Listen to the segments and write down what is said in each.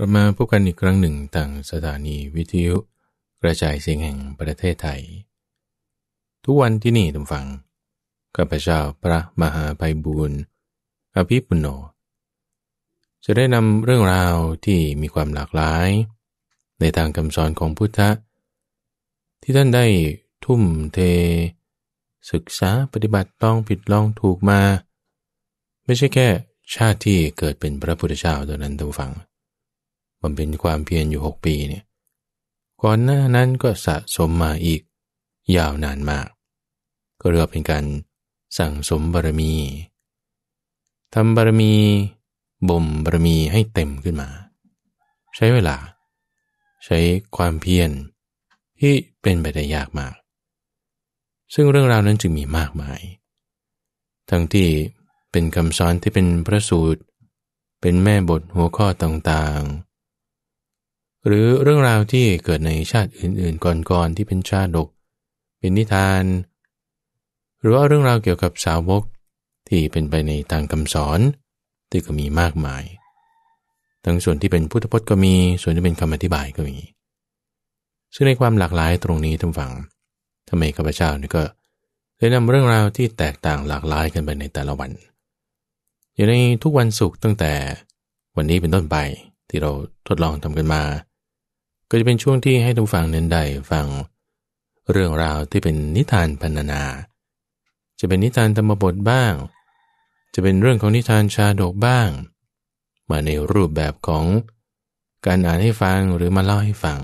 กลับมาพบกันอีกครั้งหนึ่งทางสถานีวิทยุกระจายเสียงแห่งประเทศไทย ทุกวันที่นี่ทุกฝังกับพเจ้าพระมหาไพบุญอภิปุโน จะได้นำเรื่องราวที่มีความหลากหลาย ในทางคำสอนของพุทธะที่ท่านได้ทุ่มเทศึกษาปฏิบัติต้องผิดลองถูกมา ไม่ใช่แค่ชาติที่เกิดเป็นพระพุทธเจ้าเท่านั้นทุกฝังบำเพ็ญความเพียรอยู่หกปีเนี่ย ก่อนหน้านั้นก็สะสมมาอีกยาวนานมาก ก็เรียกเป็นการสั่งสมบารมีทำบารมีบ่มบารมีให้เต็มขึ้นมา ใช้เวลา ใช้ความเพียรที่เป็นไปได้ยากมาก ซึ่งเรื่องราวนั้นจึงมีมากมาย ทั้งที่เป็นคำสอนที่เป็นพระสูตร เป็นแม่บทหัวข้อต่างๆหรือเรื่องราวที่เกิดในชาติอื่น ๆ ก่อน ๆ ที่เป็นชาดก เป็นนิทาน หรือว่าเรื่องราวเกี่ยวกับสาวกที่เป็นไปในทางคำสอน ที่ก็มีมากมาย ทั้งส่วนที่เป็นพุทธพจน์ก็มี ส่วนที่เป็นคำอธิบายก็มี ซึ่งในความหลากหลายตรงนี้ท่านฟังทำไมข้าพเจ้านี่ก็ได้นำเรื่องราวที่แตกต่างหลากหลายกันไปในแต่ละวันอยู่ในทุกวันศุกร์ตั้งแต่วันนี้เป็นต้นไปที่เราทดลองทำกันมาก็จะเป็นช่วงที่ให้ทุกฝั่งเน้นใดฟังเรื่องราวที่เป็นนิทานพันนา จะเป็นนิทานธรรมบทบ้าง จะเป็นเรื่องของนิทานชาดกบ้าง มาในรูปแบบของการอ่านให้ฟังหรือมาเล่าให้ฟัง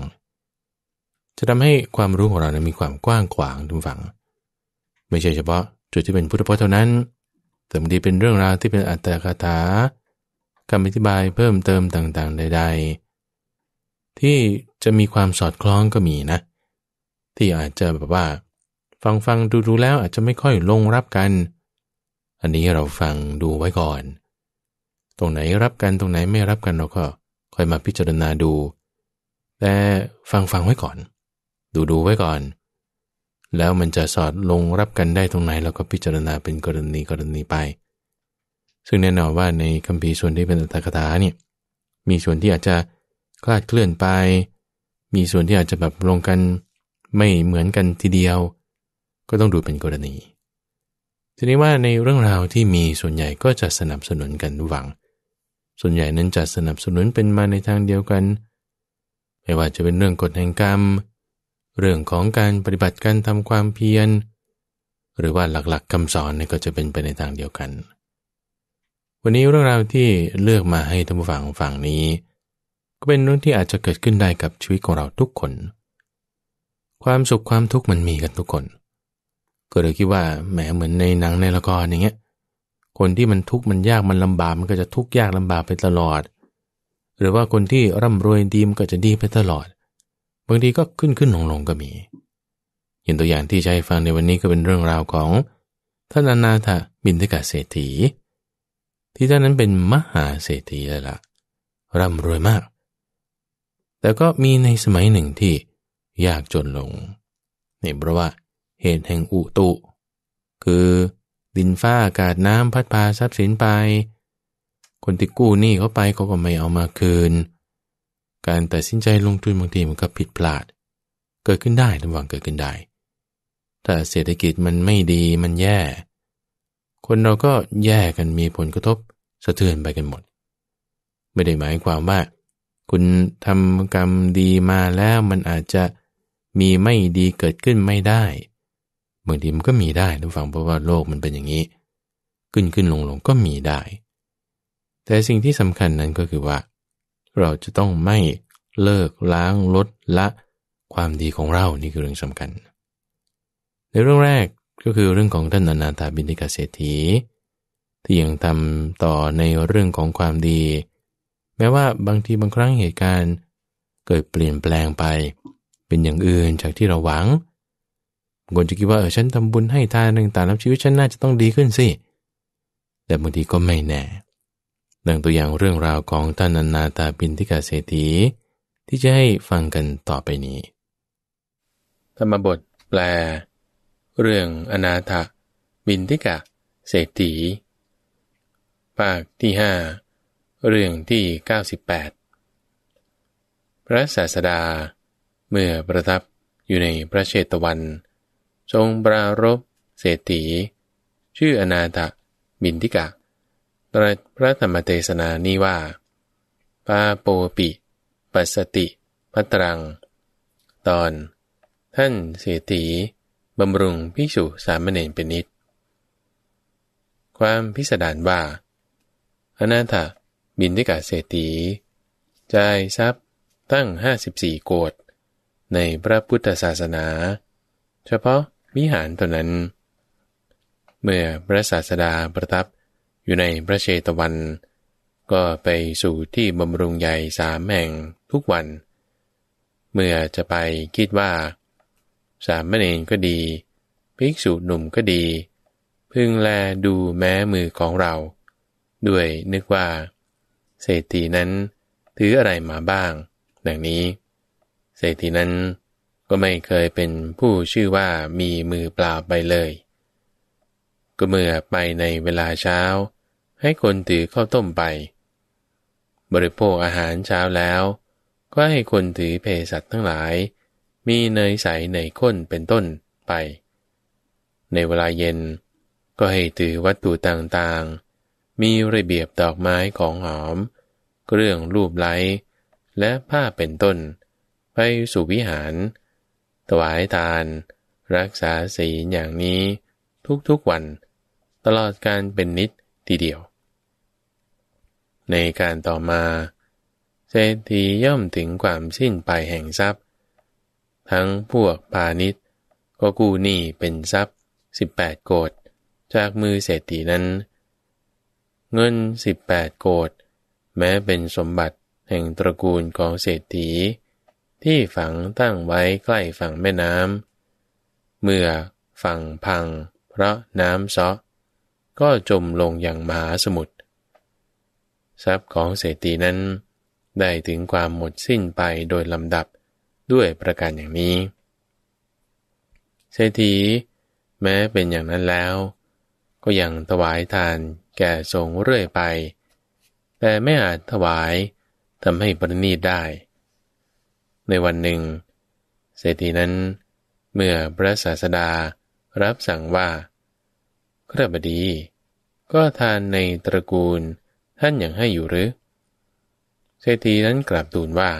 จะทำให้ความรู้ของเรานะมีความกว้างขวางทุกฝั่ง ไม่ใช่เฉพาะจุดที่เป็นพุทธพจน์เท่านั้นแต่บางทีเป็นเรื่องราวที่เป็นอัตถกถาคำอธิบายเพิ่มเติมต่างๆใด ๆที่จะมีความสอดคล้องก็มีนะ ที่อาจจะแบบว่า ฟังฟังดูดูแล้วอาจจะไม่ค่อยลงรับกัน อันนี้เราฟังดูไว้ก่อน ตรงไหนรับกันตรงไหนไม่รับกันเราก็ค่อยมาพิจารณาดู แต่ฟังฟังไว้ก่อน ดูดูไว้ก่อน แล้วมันจะสอดลงรับกันได้ตรงไหนเราก็พิจารณาเป็นกรณีกรณีไป ซึ่งแน่นอนว่าในคัมภีร์ส่วนที่เป็นอัตถกถาเนี่ยมีส่วนที่อาจจะคลาดเคลื่อนไป มีส่วนที่อาจจะแบบลงกันไม่เหมือนกันทีเดียว ก็ต้องดูเป็นกรณี ทีนี้ว่าในเรื่องราวที่มีส่วนใหญ่ก็จะสนับสนุนกันหวัง ส่วนใหญ่นั้นจะสนับสนุนเป็นมาในทางเดียวกัน ไม่ว่าจะเป็นเรื่องกฎแห่งกรรม เรื่องของการปฏิบัติการทำความเพียร หรือว่าหลักๆคำสอนนี่ก็จะเป็นไปในทางเดียวกัน วันนี้เรื่องราวที่เลือกมาให้ท่านผู้ฟังฟังนี้เป็นเรื่องที่อาจจะเกิดขึ้นได้กับชีวิตของเราทุกคน ความสุขความทุกข์มันมีกันทุกคน ก็เลยคิดว่าแหมเหมือนในหนังในละครอย่างเงี้ย คนที่มันทุกข์มันยากมันลำบากมันก็จะทุกข์ยากลำบากไปตลอด หรือว่าคนที่ร่ำรวยดีมันก็จะดีไปตลอด บางทีก็ขึ้นขึ้นลงลงก็มี อย่างตัวอย่างที่ใช้ฟังในวันนี้ก็เป็นเรื่องราวของท่านอนาถบินทกาเศรษฐี ที่ท่านนั้นเป็นมหาเศรษฐีเลยละ่ะ ร่ำรวยมากแต่ก็มีในสมัยหนึ่งที่ยากจนลงเนี่ยเพราะว่าเหตุแห่งอุตุ คือดินฟ้าอากาศน้ำพัดพาทรัพย์สินไป คนที่กู้หนี้เขาไปเขาก็ไม่เอามาคืน การตัดสินใจลงทุนบางที มันก็ผิดพลาดเกิดขึ้นได้ระวังเกิดขึ้นได้ ถ้าเศรษฐกิจมันไม่ดีมันแย่ คนเราก็แย่กันมีผลกระทบสะเทือนไปกันหมด ไม่ได้หมายความว่าคุณทำกรรมดีมาแล้วมันอาจจะมีไม่ดีเกิดขึ้นไม่ได้บางทีมันก็มีได้ทุกฝั่งเพราะว่าโลกมันเป็นอย่างนี้ ขึ้นขึ้นลงลงก็มีได้ แต่สิ่งที่สำคัญนั้นก็คือว่า เราจะต้องไม่เลิกล้างลดละความดีของเรานี่คือเรื่องสำคัญในเรื่องแรกก็คือเรื่องของท่านอนาตาบินิกาเศรษฐีที่ยังทำต่อในเรื่องของความดีแม้ว่าบางทีบางครั้งเหตุการณ์ เกิดเปลี่ยนแปลงไป เป็นอย่างอื่นจากที่เราหวังคนจะคิดว่าเออฉันทำบุญให้ทานหนต่างๆแล้วชีวิตฉันน่าจะต้องดีขึ้นสิแต่บางทีก็ไม่แน่ดังตัวอย่างเรื่องราวของท่านอนาตาปินทิกาเศรษฐี ที่จะให้ฟังกันต่อไปนี้ธรรมบทแปล เรื่องอนาถบินทิกะเศรษฐีภาคที่ห้าเรื่องที่ 98 พระศาสดา เมื่อประทับอยู่ในพระเชตวัน ทรงปรารบเศรษฐี ชื่ออนาะบินทิกะตรัสพระธรรมเทศนานี้ว่า ปาโปปิ ปัสติพัตรัง ตอน ท่านเศรษฐีบำรุงพิสุสามเณรเป็นนิดความพิสดารว่า อนาถบินทิกาเศรษฐีจ่ายทรัพย์ตั้ง 54 โกดในพระพุทธศาสนา เฉพาะวิหารเท่านั้น เมื่อพระศาสดาประทับอยู่ในพระเชตวัน ก็ไปสู่ที่บำรุงใหญ่สามแห่งทุกวัน เมื่อจะไปคิดว่าสามเณรก็ดีภิกษุหนุ่มก็ดี พึงแลดูแม้มือของเรา ด้วยนึกว่าเศรษฐีนั้น ถืออะไรมาบ้าง ดังนี้ เศรษฐีนั้นก็ไม่เคยเป็นผู้ชื่อว่ามีมือเปล่าไปเลย ก็เมื่อไปในเวลาเช้า ให้คนถือข้าวต้มไป บริโภคอาหารเช้าแล้ว ก็ให้คนถือเพสัตว์ทั้งหลาย มีเนยใสในข้นเป็นต้นไป ในเวลาเย็นก็ให้ถือวัตถุต่างๆมีระเบียบดอกไม้ของหอม เครื่องรูปไล้และผ้าเป็นต้น ไปสู่วิหาร ถวายทาน รักษาศีลอย่างนี้ ทุกๆวัน ตลอดการเป็นนิดทีเดียว ในการต่อมา เศรษฐีย่อมถึงความสิ้นไปแห่งทรัพย์ ทั้งพวกพาณิชย์ก็กู้หนี้เป็นทรัพย์ 18 โกดจากมือเศรษฐีนั้นเงิน18 โกด แม้เป็นสมบัติแห่งตระกูลของเศรษฐี ที่ฝังตั้งไว้ใกล้ฝั่งแม่น้ำเมื่อฝั่งพัง เพราะน้ำซาะ ก็จมลงอย่างมหาสมุทรทรัพย์ของเศรษฐีนั้น ได้ถึงความหมดสิ้นไปโดยลำดับด้วยประการอย่างนี้ เศรษฐีแม้เป็นอย่างนั้นแล้วก็ยังถวายทานแก่ทรงเรื่อยไป แต่ไม่อาจถวายทำให้ประนีตได้ ในวันหนึ่ง เศรษฐีนั้น เมื่อพระศาสดารับสั่งว่าคราบดี ก็ทานในตระกูลท่านยังให้อยู่หรือ เศรษฐีนั้นกลับตูนว่า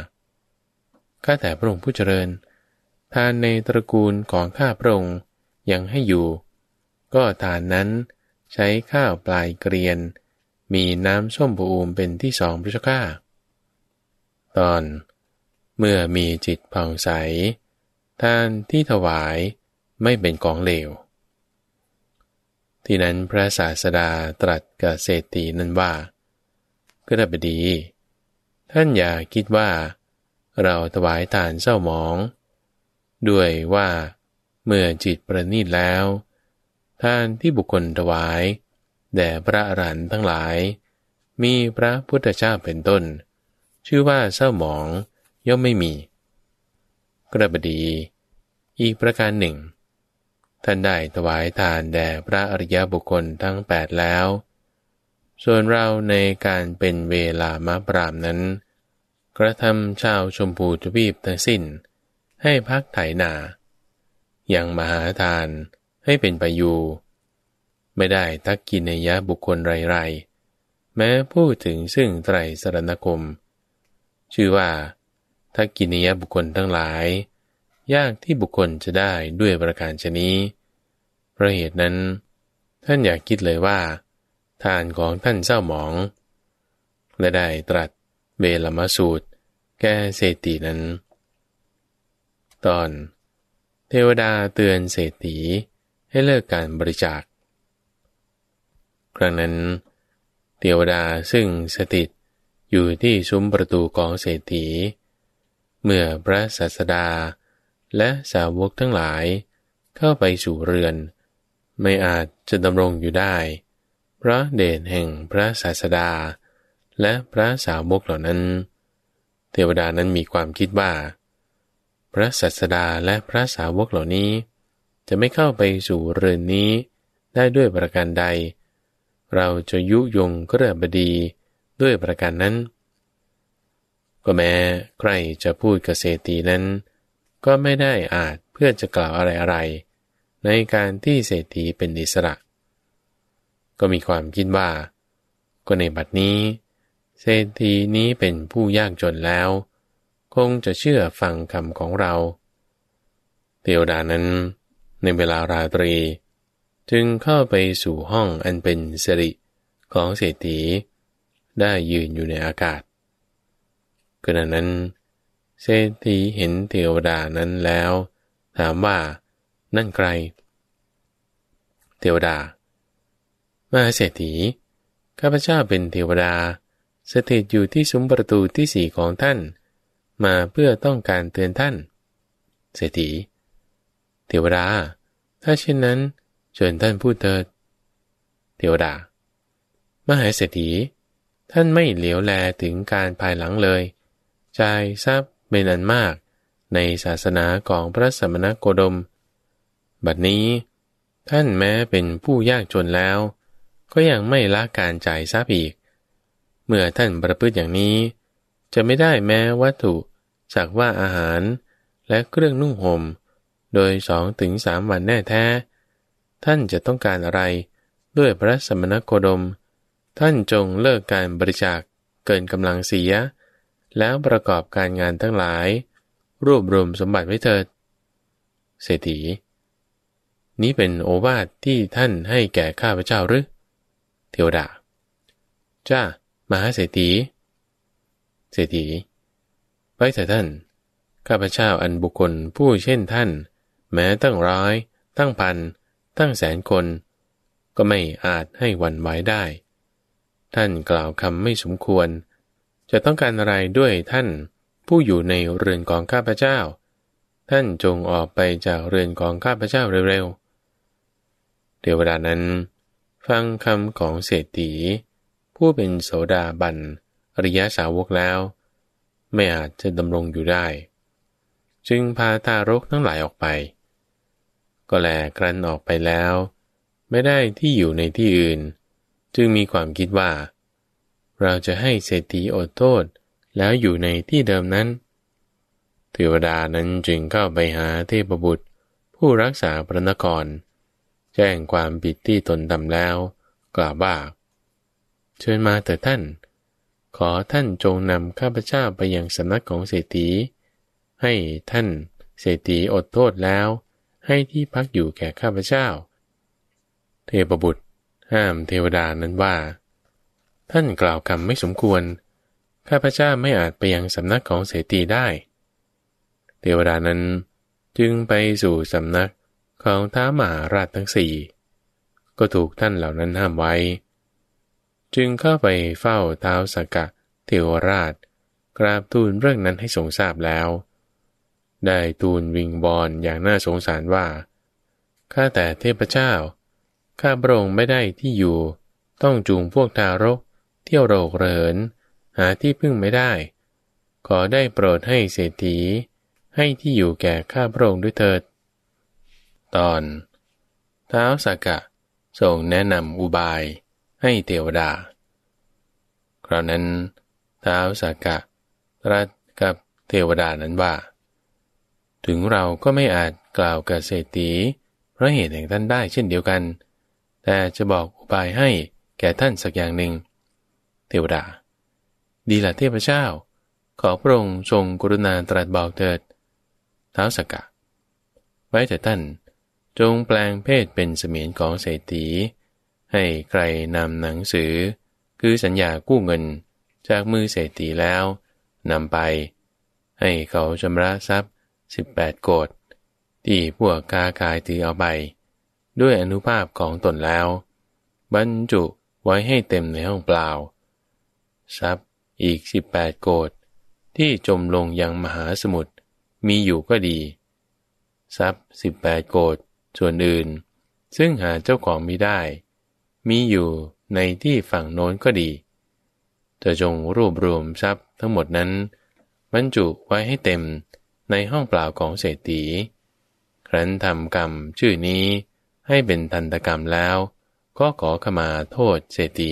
ข้าแต่พระองค์ผู้เจริญ ทานในตระกูลของข้าพระองค์ยังให้อยู่ ก็ทานนั้นใช้ข้าวปลายเกรียน มีน้ำส้มปูมเป็นที่สองพระเจ้าข้าตอนเมื่อมีจิตผ่องใสทานที่ถวายไม่เป็นของเลว ที่นั้นพระศาสดาตรัสกับเศรษฐีนั้นว่า ก็ได้บดี ท่านอย่าคิดว่า เราถวายทานเศร้าหมอง ด้วยว่าเมื่อจิตประณีตแล้วทานที่บุคคลถวาย แด่พระอรหันต์ทั้งหลาย มีพระพุทธเจ้าเป็นต้น ชื่อว่าเศร้าหมองย่อมไม่มี กระบดี อีกประการหนึ่ง ท่านได้ถวายทานแด่พระอริยบุคคลทั้งแปดแล้ว ส่วนเราในการเป็นเวลามะปรามนั้น กระทำชาวชมพูทวีปทั้งสิ้น ให้พักไถนาอย่างมหาทานให้เป็นไปอยู่ ไม่ได้ทักกินนยะบุคคลไรๆแม้พูดถึงซึ่งไตรสรณคม ชื่อว่า ทักกินยะบุคคลทั้งหลาย ยากที่บุคคลจะได้ด้วยประการชนี้เพราะเหตุนั้น ท่านอยากคิดเลยว่าทานของท่านเศร้าหมองและได้ตรัสเบลมาสูตร แก่เศรษฐีนั้น ตอน เทวดาเตือนเศรษฐีให้เลิกการบริจาค ครั้งนั้นเทวดาซึ่งสถิตอยู่ที่ซุ้มประตูของเศรษฐี เมื่อพระศาสดาและสาวกทั้งหลาย เข้าไปสู่เรือน ไม่อาจจะดำรงอยู่ได้ พระเดชแห่งพระศาสดาและพระสาวกเหล่านั้นเทวดานั้นมีความคิดว่าพระศาสดาและพระสาวกเหล่านี้จะไม่เข้าไปสู่เรือนนี้ได้ด้วยประการใด เราจะยุยงเครือบดีด้วยประการนั้น ก็แม้ใครจะพูดกเกษตีนั้น ก็ไม่ได้อาจเพื่อจะกล่าวอะไรๆในการที่เศรษฐีเป็นอิสระ ก็มีความคิดว่า ก็ในบัดนี้ เศรษฐีนี้เป็นผู้ยากจนแล้ว คงจะเชื่อฟังคำของเราเตียวดานั้นในเวลาราตรีจึงเข้าไปสู่ห้องอันเป็นสิริของเศรษฐี ได้ยืนอยู่ในอากาศ ขณะนั้น เศรษฐีเห็นเทวดานั้นแล้ว ถามว่า นั่นใครเทวดา มาเศรษฐีข้าพเจ้าเป็นเทวดาสถิตอยู่ที่ซุ้มประตูที่สี่ของท่าน มาเพื่อต้องการเตือนท่านเศรษฐีเทวดา ถ้าเช่นนั้นเชิญท่านพูดเถิดเทวดา มหาเศรษฐี ท่านไม่เหลียวแลถึงการภายหลังเลย จ่ายทรัพย์เป็นอันมาก ในศาสนาของพระสมณโคดม บัดนี้ ท่านแม้เป็นผู้ยากจนแล้ว ก็ยังไม่ละการจ่ายทรัพย์อีก เมื่อท่านประพฤติอย่างนี้ จะไม่ได้แม้วัตถุสักว่าอาหาร และเครื่องนุ่งหม่มโดยสองถึงสามวันแน่แท้ ท่านจะต้องการอะไรด้วยพระสมณโคดม ท่านจงเลิกการบริจาคเกินกำลังเสีย แล้วประกอบการงานทั้งหลาย รวบรวมสมบัติไว้เถิด เศรษฐี นี้เป็นโอวาทที่ท่านให้แก่ข้าพเจ้าหรือเทวดาจ้า มหาเศรษฐี เศรษฐีไปเถิดท่าน ข้าพเจ้าอันบุคคลผู้เช่นท่านแม้ตั้งร้อย ตั้งพัน ตั้งแสนคน ก็ไม่อาจให้วันไหวได้ ท่านกล่าวคำไม่สมควร จะต้องการอะไรด้วยท่านผู้อยู่ในเรือนของข้าพเจ้า ท่านจงออกไปจากเรือนของข้าพเจ้าเร็วๆ เดยวลานั้น ฟังคำของเศรษฐีผู้เป็นโสดาบันอริยสาวกแล้ว ไม่อาจจะดำรงอยู่ได้ จึงพาตารกทั้งหลายออกไปก็แลครั้นออกไปแล้ว ไม่ได้ที่อยู่ในที่อื่น จึงมีความคิดว่า เราจะให้เศรษฐีอดโทษ แล้วอยู่ในที่เดิมนั้นเทวดานั้นจึงเข้าไปหาเทพบุตร ผู้รักษาพระนคร แจ้งความผิดที่ตนทำแล้วกล่าวว่าเชิญมาเถิดท่าน ขอท่านจงนำข้าพเจ้าไปยังสำนักของเศรษฐีให้ท่านเศรษฐีอดโทษแล้วให้ที่พักอยู่แก่ข้าพเจ้า เทพบุตร ห้ามเทวดานั้นว่า ท่านกล่าวคำไม่สมควร ข้าพเจ้าไม่อาจไปยังสำนักของเศรษฐีได้เทวดานั้นจึงไปสู่สำนักของท้ามหาราชทั้งสี่ก็ถูกท่านเหล่านั้นห้ามไว้ จึงเข้าไปเฝ้าเท้าสกกะเทวราช กราบทูลเรื่องนั้นให้ทรงทราบแล้วได้ทูลวิงบอลอย่างน่าสงสารว่า ข้าแต่เทพเจ้า ข้าพระองค์ไม่ได้ที่อยู่ ต้องจูงพวกทารก เที่ยวโรกเริน หาที่พึ่งไม่ได้ ขอได้โปรดให้เศรษฐี ให้ที่อยู่แก่ข้าพระองค์ด้วยเถิด ตอนท้าวสักะส่งแนะนำอุบายให้เทวดา คราวนั้นท้าวสักะรัสกับเทวดานั้นว่าถึงเราก็ไม่อาจกล่าวกับเศรษฐีเพราะเหตุแห่งท่านได้เช่นเดียวกัน แต่จะบอกอุบายให้แก่ท่านสักอย่างหนึ่ง เทวดา ดีละเทพเจ้า ขอพระองค์ทรงกรุณาตรัสบอกเถิด ท้าวสกกะ ไว้แต่ท่าน จงแปลงเพศเป็นเสมียนของเศรษฐี ให้ใครนำหนังสือ คือสัญญากู้เงินจากมือเศรษฐีแล้วนำไป ให้เขาชำระทรัพย18 โกดที่พวกกากายถือเอาไปด้วยอนุภาพของตนแล้วบรรจุไว้ให้เต็มในห้องเปล่า ทรัพย์อีก 18 โกดที่จมลงยังมหาสมุทรมีอยู่ก็ดี ทรัพย์18 โกดส่วนอื่น ซึ่งหาเจ้าของมิได้ มีอยู่ในที่ฝั่งโน้นก็ดี จะจงรวบรวมทรัพย์ทั้งหมดนั้นบรรจุไว้ให้เต็มในห้องเปล่าของเศรษฐีครั้นทำกรรมชื่อนี้ให้เป็นทันตกรรมแล้ว ก็ขอขมาโทษเศรษฐี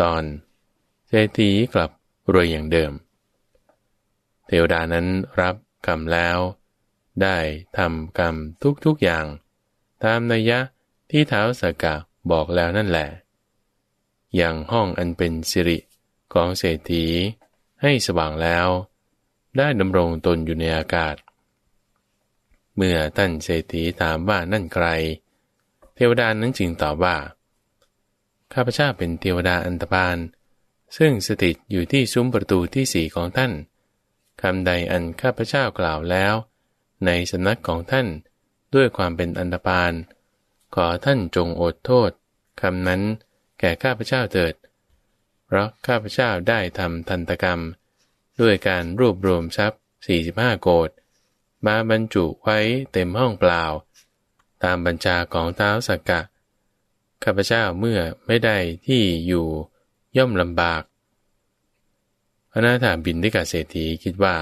ตอน เศรษฐีกลับรวยอย่างเดิมเทวดานั้นรับกรรมแล้ว ได้ทำกรรมทุก ๆ อย่าง ตามนัยยะที่เท้าสกกะบอกแล้วนั่นแหละ อย่างห้องอันเป็นสิริของเศรษฐีให้สว่างแล้วได้ดำรงตนอยู่ในอากาศ เมื่อท่านเศรษฐีถามว่านั่นใคร เทวดานั้นจึงตอบว่า ข้าพเจ้าเป็นเทวดาอันตบาล ซึ่งสถิตอยู่ที่ซุ้มประตูที่สี่ของท่านคำใดอันข้าพเจ้ากล่าวแล้ว ในสำนักของท่านด้วยความเป็นอันตบาล ขอท่านจงอดโทษคำนั้นแก่ข้าพเจ้าเถิด เพราะข้าพเจ้าได้ทำทันตกรรมด้วยการรวบรวมทรัพย์ 45 โกด มาบรรจุไว้เต็มห้องเปล่า ตามบัญชาของท้าวสักกะ ข้าพเจ้าเมื่อไม่ได้ที่อยู่ย่อมลำบากอนาถาบินทิกาเศรษฐีคิดว่า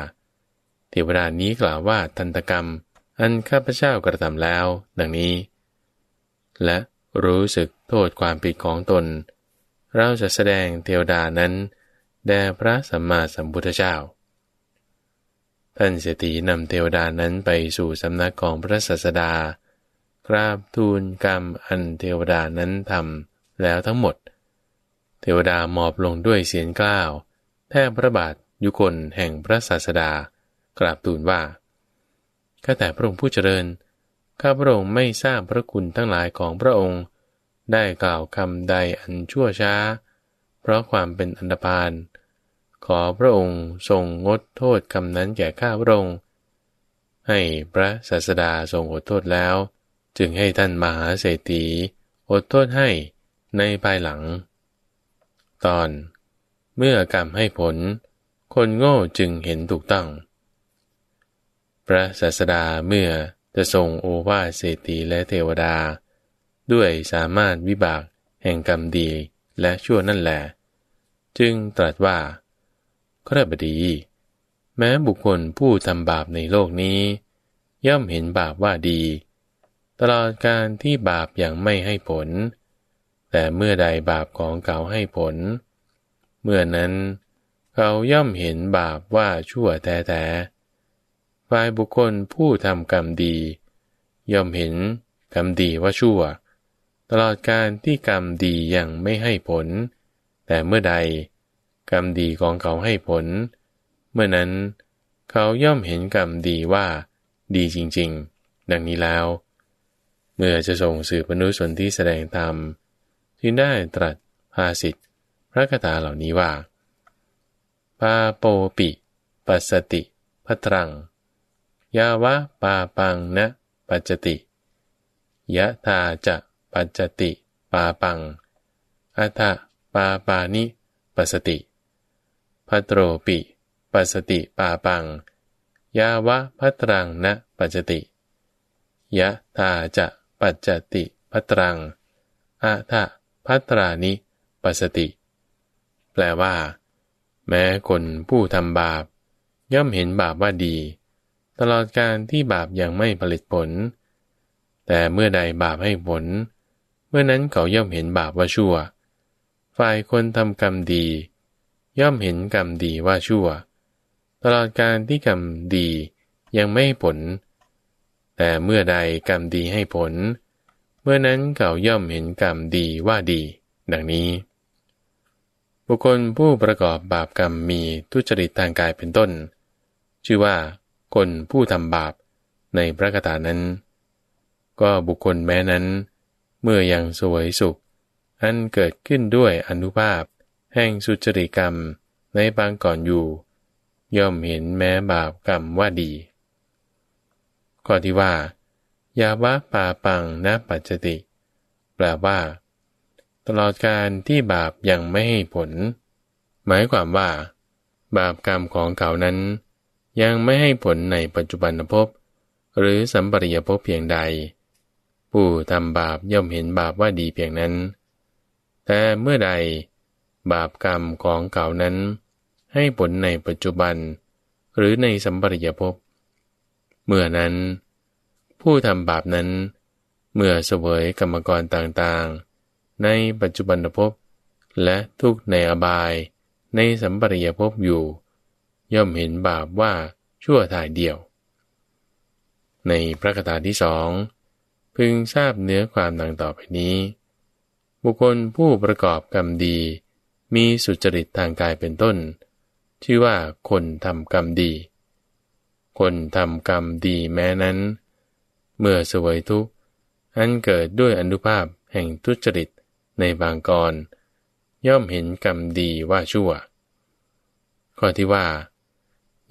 เทวดานี้กล่าวว่าทันตกรรมอันข้าพเจ้ากระทำแล้วดังนี้ และรู้สึกโทษความผิดของตน เราจะแสดงเทวดานั้นแด่พระสัมมาสัมพุทธเจ้าท่านเศรษฐีนำเทวดานั้นไปสู่สำนักของพระศาสดากราบทูลกรรมอันเทวดานั้นทำแล้วทั้งหมด เทวดาหมอบลงด้วยเสียงกล้าว แทบพระบาทยุคนแห่งพระศาสดา กราบทูลว่า ข้าแต่พระองค์ผู้เจริญ ข้าพระองค์ไม่ทราบพระคุณทั้งหลายของพระองค์ ได้กล่าวคำใดอันชั่วช้า เพราะความเป็นอันดพานขอพระองค์ทรงงด โทษคำนั้นแก่ข้าพระองค์ ให้พระศาสดาทรงอดโทษแล้ว จึงให้ท่านมหาเศรษฐีอดโทษให้ในภายหลัง ตอนเมื่อกรรมให้ผล คนโง่จึงเห็นถูกต้อง พระศาสดาเมื่อจะทรงโอวาเศรษฐีและเทวดา ด้วยสามารถวิบากแห่งกรรมดีและชั่วนั่นแหละจึงตรัสว่าครบดี แม้บุคคลผู้ทำบาปในโลกนี้ ย่อมเห็นบาปว่าดีตลอดการที่บาปยังไม่ให้ผล แต่เมื่อใดบาปของเขาให้ผล เมื่อนั้นเขาย่อมเห็นบาปว่าชั่วแท้แท้ฝ่ายบุคคลผู้ทำกรรมดี ย่อมเห็นกรรมดีว่าชั่วตลอดการที่กรรมดียังไม่ให้ผล แต่เมื่อใดกรรมดีของเขาให้ผล เมื่อนั้นเขาย่อมเห็นกรรมดีว่า ดีจริงๆ ดังนี้แล้ว เมื่อจะส่งสื่อปนุสนที่แสดงธรรมจึงได้ตรัสภาสิทธิพระคาถาเหล่านี้ว่าปาโปปิปัสติพัตรังยาวะปาปังนะปัจจติยะทาจะ ปัจจติ ปาปังอัตฐปาปานิปัสติพัตโรปิปัสติ ปาปัง ยาวะพัตรังนะปัจติยะตาจะปัจจติพัตรังอาทะพัตรานิปัสติ แปลว่า แม้คนผู้ทำบาป ย่อมเห็นบาปว่าดี ตลอดการที่บาปยังไม่ผลิตผล แต่เมื่อใดบาปให้ผล เมื่อนั้นเขาย่อมเห็นบาปว่าชั่วฝ่ายคนทำกรรมดีย่อมเห็นกรรมดีว่าชั่วตลอดการที่กรรมดียังไม่ผล แต่เมื่อใดกรรมดีให้ผล เมื่อนั้นเขาย่อมเห็นกรรมดีว่าดี ดังนี้ บุคคลผู้ประกอบบาปกรรมมีทุจริตทางกายเป็นต้น ชื่อว่า คนผู้ทำบาปในพระคาถานั้น ก็บุคคลแม้นั้น เมื่อยังสวยสุข อันเกิดขึ้นด้วยอนุภาพแห่งสุจริกรรมในบางก่อนอยู่ ย่อมเห็นแม้บาปกรรมว่าดีก่อที่ว่า ยาวะปาปังนะปัจจติ แปลว่าตลอดการที่บาปยังไม่ให้ผล หมายความว่า บาปกรรมของเขานั้น ยังไม่ให้ผลในปัจจุบันภพหรือสัมปริยภพเพียงใด ผู้ทำบาปย่อมเห็นบาปว่าดีเพียงนั้น แต่เมื่อใดบาปกรรมของเก่านั้น ให้ผลในปัจจุบันหรือในสัมปริยภพ เมื่อนั้น ผู้ทำบาปนั้นเมื่อเสวยกรรมกรต่างๆ ในปัจจุบันภพและทุกในอบายในสัมปริยภพอยู่ ย่อมเห็นบาปว่าชั่วทายเดียว ในพระคาถาที่สอง พึงทราบเนื้อความดังต่อไปนี้ บุคคลผู้ประกอบกรรมดีมีสุจริตทางกายเป็นต้น ชื่อว่าคนทำกรรมดี คนทำกรรมดีแม้นั้น เมื่อเสวยทุกข์อันเกิดด้วยอนุภาพแห่งทุจริตในบางกรย่อมเห็นกรรมดีว่าชั่ว ข้อที่ว่า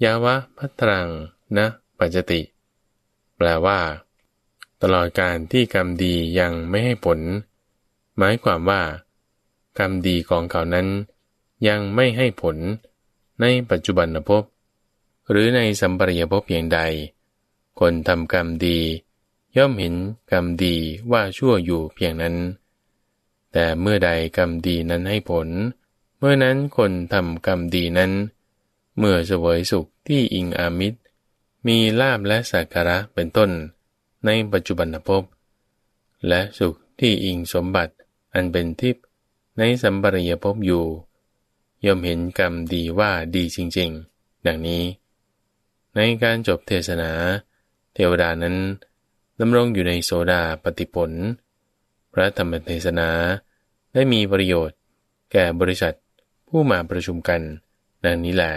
ยาวะพัตรัง นะ ปัจจติ แปลว่า ตลอดการที่กรรมดียังไม่ให้ผล หมายความว่ากรรมดีของเขานั้นยังไม่ให้ผลในปัจจุบันภพหรือในสัมปรายภพอย่างใด คนทำกรรมดี ย่อมเห็นกรรมดีว่าชั่วอยู่เพียงนั้น แต่เมื่อใดกรรมดีนั้นให้ผล เมื่อนั้นคนทำกรรมดีนั้น เมื่อเสวยสุขที่อิงอามิตรมีลาบและสักการะเป็นต้นในปัจจุบันภพและสุขที่อิงสมบัติอันเป็นทิพย์ในสัมปรายภพอยู่ย่อมเห็นกรรมดีว่าดีจริงๆ ดังนี้ ในการจบเทศนา เทวดานั้นดำรงอยู่ในโซดาปฏิผลพระธรรมเทศนา ได้มีประโยชน์แก่บริษัทผู้มาประชุมกัน ดังนี้แหละ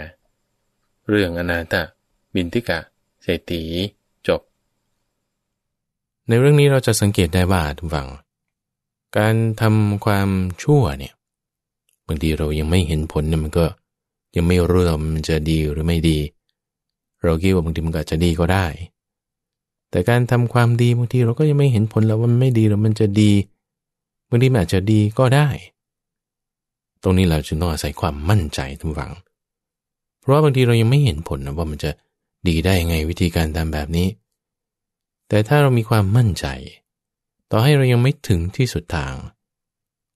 เรื่องอนาตะบินทิกะเศรษฐีจบ ในเรื่องนี้เราจะสังเกตได้ว่าทุกฝั่งการทำความชั่วเนี่ย บางทีเรายังไม่เห็นผลเนี่ยมันก็ยังไม่รู้ว่ามันจะดีหรือไม่ดี เราคิดว่าบางทีมันก็จะดีก็ได้ แต่การทำความดีบางทีเราก็ยังไม่เห็นผลแล้วว่ามันไม่ดีหรือมันจะดีบางทีมันอาจจะดีก็ได้ ตรงนี้เราจึงต้องอาศัยความมั่นใจทุกฝัง เพราะว่าบางทีเรายังไม่เห็นผลนะว่ามันจะดีได้ยังไงวิธีการทำแบบนี้ แต่ถ้าเรามีความมั่นใจต่อให้เรายังไม่ถึงที่สุดทาง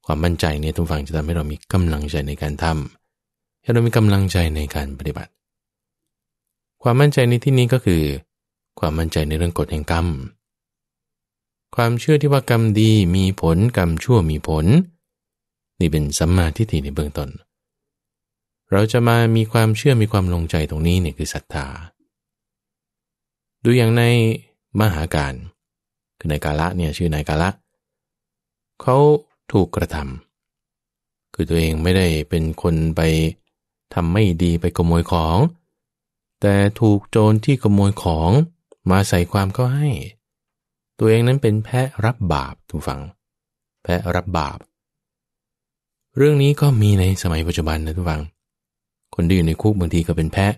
ความมั่นใจเนี่ยทุกฝั่งจะทำให้เรามีกำลังใจในการทำให้เรามีกำลังใจในการปฏิบัติ ความมั่นใจในที่นี้ก็คือ ความมั่นใจในเรื่องกฎแห่งกรรมความเชื่อที่ว่ากรรมดีมีผลกรรมชั่วมีผล นี่เป็นสัมมาทิฏฐิในเบื้องต้น เราจะมามีความเชื่อมีความลงใจตรงนี้เนี่ยคือศรัทธาดูอย่างในมหาการเคือนายกาละเนี่ยชื่อนายกาละเขาถูกกระทำ คือตัวเองไม่ได้เป็นคนไปทำไม่ดีไปขโมยของ แต่ถูกโจรที่ขโมยของมาใส่ความเขาให้ ตัวเองนั้นเป็นแพะรับบาปทุกฝัง แพะรับบาปเรื่องนี้ก็มีในสมัยปัจจุบันนะทุกฝัง คนที่อยู่ในคุกบางทีก็เป็นแพะ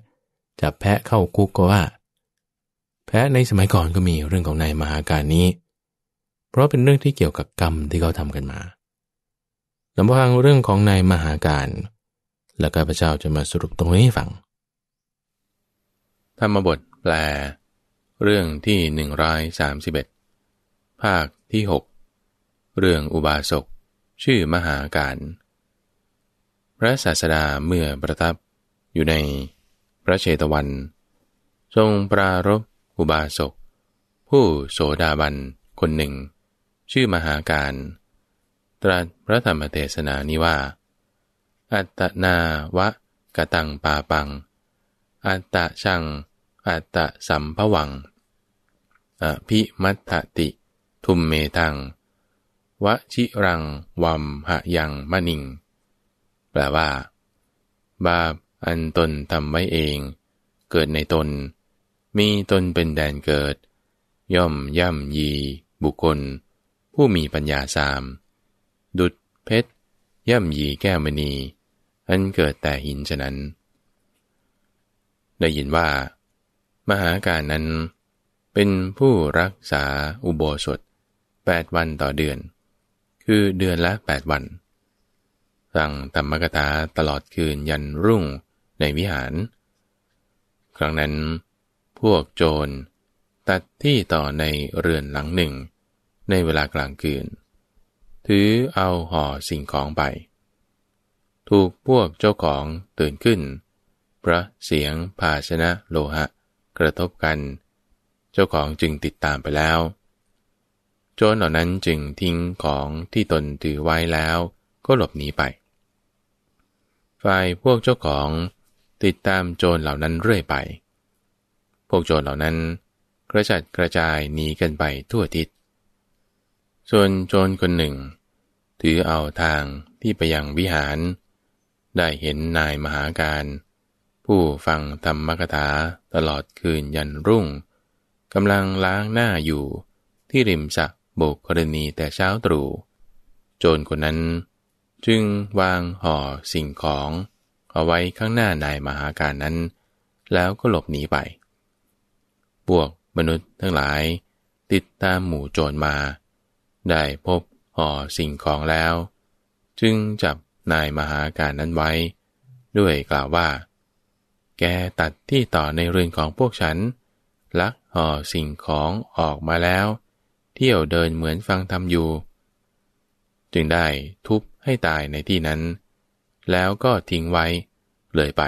จับแพะเข้าคุกก็ว่าและในสมัยก่อนก็มีเรื่องของนายมหาการนี้ เพราะเป็นเรื่องที่เกี่ยวกับกรรมที่เขาทำกันมาลำพังเรื่องของนายมหาการ แล้วก็พระเจ้าจะมาสรุปตรงนี้ฟัง ธรรมบทแปลเรื่องที่หนึ่งร้อยสามสิบเอ็ดภาคที่หกเรื่องอุบาสกชื่อมหาการ พระศาสดาเมื่อประทับอยู่ในพระเชตวัน ทรงปรารบอุบาสกผู้โสดาบัน คนหนึ่ง ชื่อมหาการ ตรัสพระธรรมเทศนานิว่า อัตนาวะกตังปาปัง อัตตะชังอัตตะสัมภวังอภิมัตติ ทุมเมตังวชิรังวัมหะยังมะนิงแปลว่า บาปอันตนทำไว้เอง เกิดในตนมีตนเป็นแดนเกิด ย่อมย่ำยี บุคคล ผู้มีปัญญาสาม ดุดเพชร ย่ำยีแก้วมณีอันเกิดแต่หินฉะนั้น ได้ยินว่า มหาการนั้นเป็นผู้รักษาอุโบสถแปดวันต่อเดือน คือเดือนละแปดวันสั่งธรรมกถาตลอดคืนยันรุ่งในวิหาร ครั้งนั้นวกโจร ตัดที่ต่อในเรือนหลังหนึ่งในเวลากลางคืนถือเอาห่อสิ่งของไปถูกพวกเจ้าของตื่นขึ้นพระเสียงภาชนะโลหะกระทบกัน เจ้าของจึงติดตามไปแล้ว โจรเหล่านั้นจึงทิ้งของที่ตนถือไว้แล้วก็หลบหนีไปฝ่ายพวกเจ้าของติดตามโจรเหล่านั้นเรื่อยไปวกโจรเหล่านั้นกระจัดกระจายหนีกันไปทั่วทิศ ส่วนโจรคนหนึ่ง ถือเอาทางที่ไปยังวิหาร ได้เห็นนายมหาการ ผู้ฟังธรรมกถาตลอดคืนยันรุ่งกำลังล้างหน้าอยู่ที่ริมสระโบกกรณีแต่เช้าตรู่โจรคนนั้นจึงวางห่อสิ่งของเอาไว้ข้างหน้านายมหาการนั้น แล้วก็หลบหนีไปพวกมนุษย์ทั้งหลาย ติดตามหมู่โจรมา ได้พบห่อสิ่งของแล้ว จึงจับนายมหาการนั้นไว้ ด้วยกล่าวว่า แกตัดที่ต่อในเรือนของพวกฉัน ลักห่อสิ่งของออกมาแล้ว เที่ยวเดินเหมือนฟังธรรมอยู่ จึงได้ทุบให้ตายในที่นั้น แล้วก็ทิ้งไว้เลยไป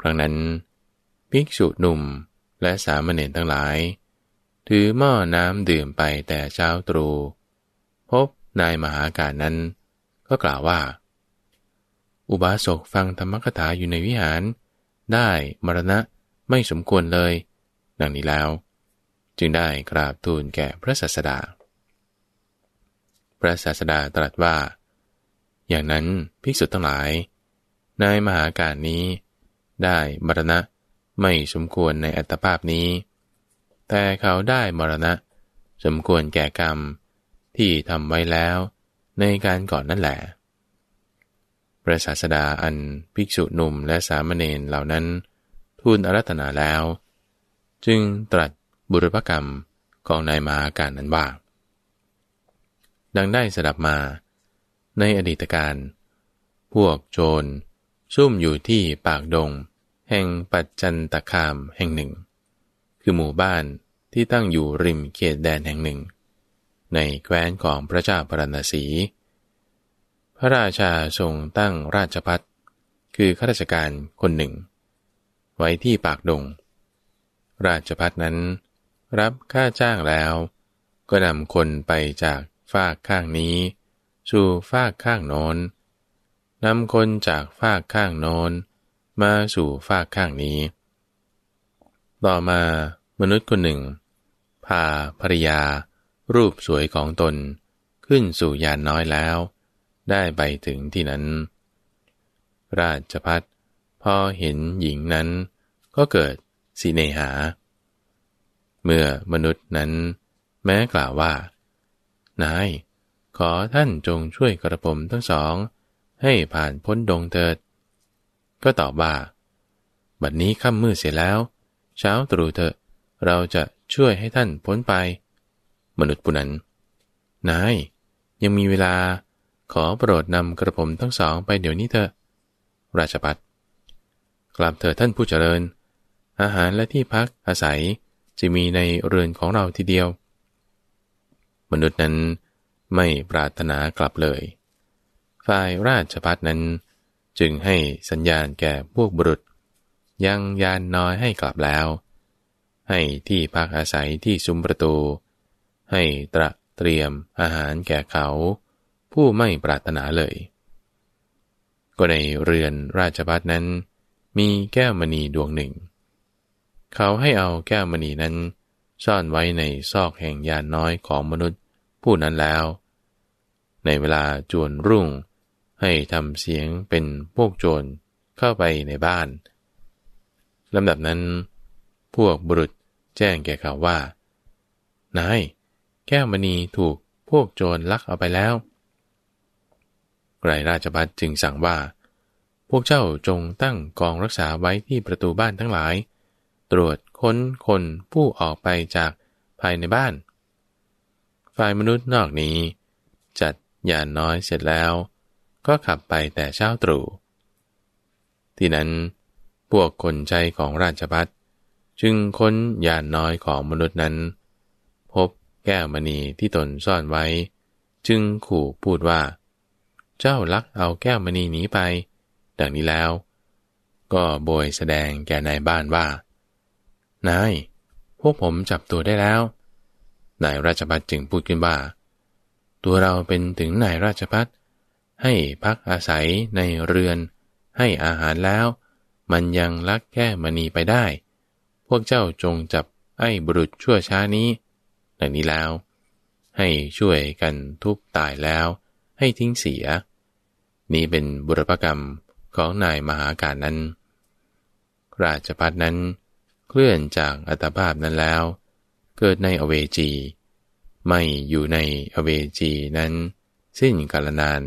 ครั้งนั้นภิกษุหนุ่มและสามเณรทั้งหลาย ถือหม้อน้ำดื่มไปแต่เช้าตรู่พบนายมหาการนั้น ก็กล่าวว่า อุบาสกฟังธรรมกถาอยู่ในวิหาร ได้มรณะไม่สมควรเลย ดังนี้แล้ว จึงได้กราบทูลแก่พระศาสดา พระศาสดาตรัสว่า อย่างนั้นภิกษุทั้งหลาย นายมหาการนี้ได้มรณะไม่สมควรในอัตภาพนี้ แต่เขาได้มรณะสมควรแก่กรรมที่ทำไว้แล้วในการก่อนนั่นแหละพระศาสดาอัน ภิกษุหนุ่มและสามเณรเหล่านั้น ทูลอารัธนาแล้ว จึงตรัสบุรพกรรมของนายมาการนั้นว่า ดังได้สดับมา ในอดีตการ พวกโจรซุ่มอยู่ที่ปากดงแห่งปัจจันตคามแห่งหนึ่ง คือหมู่บ้านที่ตั้งอยู่ริมเขตแดนแห่งหนึ่ง ในแคว้นของพระเจ้าปรณสี พระราชาทรงตั้งราชพัฒคือข้าราชการคนหนึ่ง ไว้ที่ปากดงราชพัฒนั้นรับค่าจ้างแล้ว ก็นำคนไปจากฝากข้างนี้ สู่ฝากข้างโน้นนำคนจากฝากข้างโน้นมาสู่ฝากข้างนี้ ต่อมามนุษย์คนหนึ่ง พาภรยา รูปสวยของตนขึ้นสู่ยานน้อยแล้ว ได้ไปถึงที่นั้น ราชพัฒพอเห็นหญิงนั้น ก็เกิดสิเนหา เมื่อมนุษย์นั้น แม้กล่าวว่า นาย ขอท่านจงช่วยกระผมทั้งสอง ให้ผ่านพ้นดงเถิดก็ตอบว่า บัดนนี้ค่ำมืดเสียแล้ว เช้าตรู่เถอะ เราจะช่วยให้ท่านพ้นไป มนุษย์ผู้นั้น นาย ยังมีเวลาขอโปรดนำกระผมทั้งสองไปเดี๋ยวนี้เถอะ ราชพัฒกลับเถอดท่านผู้เจริญ อาหารและที่พักอาศัยจะมีในเรือนของเราทีเดียว มนุษย์นั้นไม่ปรารถนากลับเลย ฝ่ายราชพัฒนั้นจึงให้สัญญาณแก่พวกบุรุษยังยานน้อยให้กลับแล้ว ให้ที่พักอาศัยที่ซุ้มประตู ให้ตระเตรียมอาหารแก่เขา ผู้ไม่ปรารถนาเลย ก็ในเรือน ราชบัตนั้น มีแก้วมณีดวงหนึ่ง เขาให้เอาแก้วมณีนั้นซ่อนไว้ในซอกแห่งยานน้อยของมนุษย์ผู้นั้นแล้ว ในเวลาจวนรุ่งให้ทำเสียงเป็นพวกโจรเข้าไปในบ้าน ลำดับนั้น พวกบุรุษแจ้งแก่เขาว่า นายแก้วมณีถูกพวกโจรลักเอาไปแล้ว ไกรราชบัตจึงสั่งว่า พวกเจ้าจงตั้งกองรักษาไว้ที่ประตูบ้านทั้งหลาย ตรวจค้นคนผู้ออกไปจากภายในบ้าน ฝ่ายมนุษย์นอกนี้ จัดยานน้อยเสร็จแล้วก็ขับไปแต่เช้าตรู่ ที่นั้นพวกคนใจของราชบัรจึงค้นยานน้อยของมนุษย์นั้น พบแก้วมณีที่ตนซ่อนไว้ จึงขู่พูดว่า เจ้าลักเอาแก้วมณีหนีไป ดังนี้แล้ว ก็โบยแสดงแก่นายบ้านว่านาย พวกผมจับตัวได้แล้วนายราชบัรจึงพูดขึ้นว่า ตัวเราเป็นถึงนายราชพัฒนให้พักอาศัยในเรือนให้อาหารแล้ว มันยังลักแก้มณีไปได้ พวกเจ้าจงจับ ไอ้บุรุษชั่วช้านี้ดังนี้แล้ว ให้ช่วยกันทุบตายแล้วให้ทิ้งเสีย นี้เป็นบุรพกรรมของนายมหาการนั้น ราชพัฒนั้น เคลื่อนจากอัตภาพนั้นแล้ว เกิดในอเวจี ไม่อยู่ในอเวจีนั้นสิ้นกาลนาน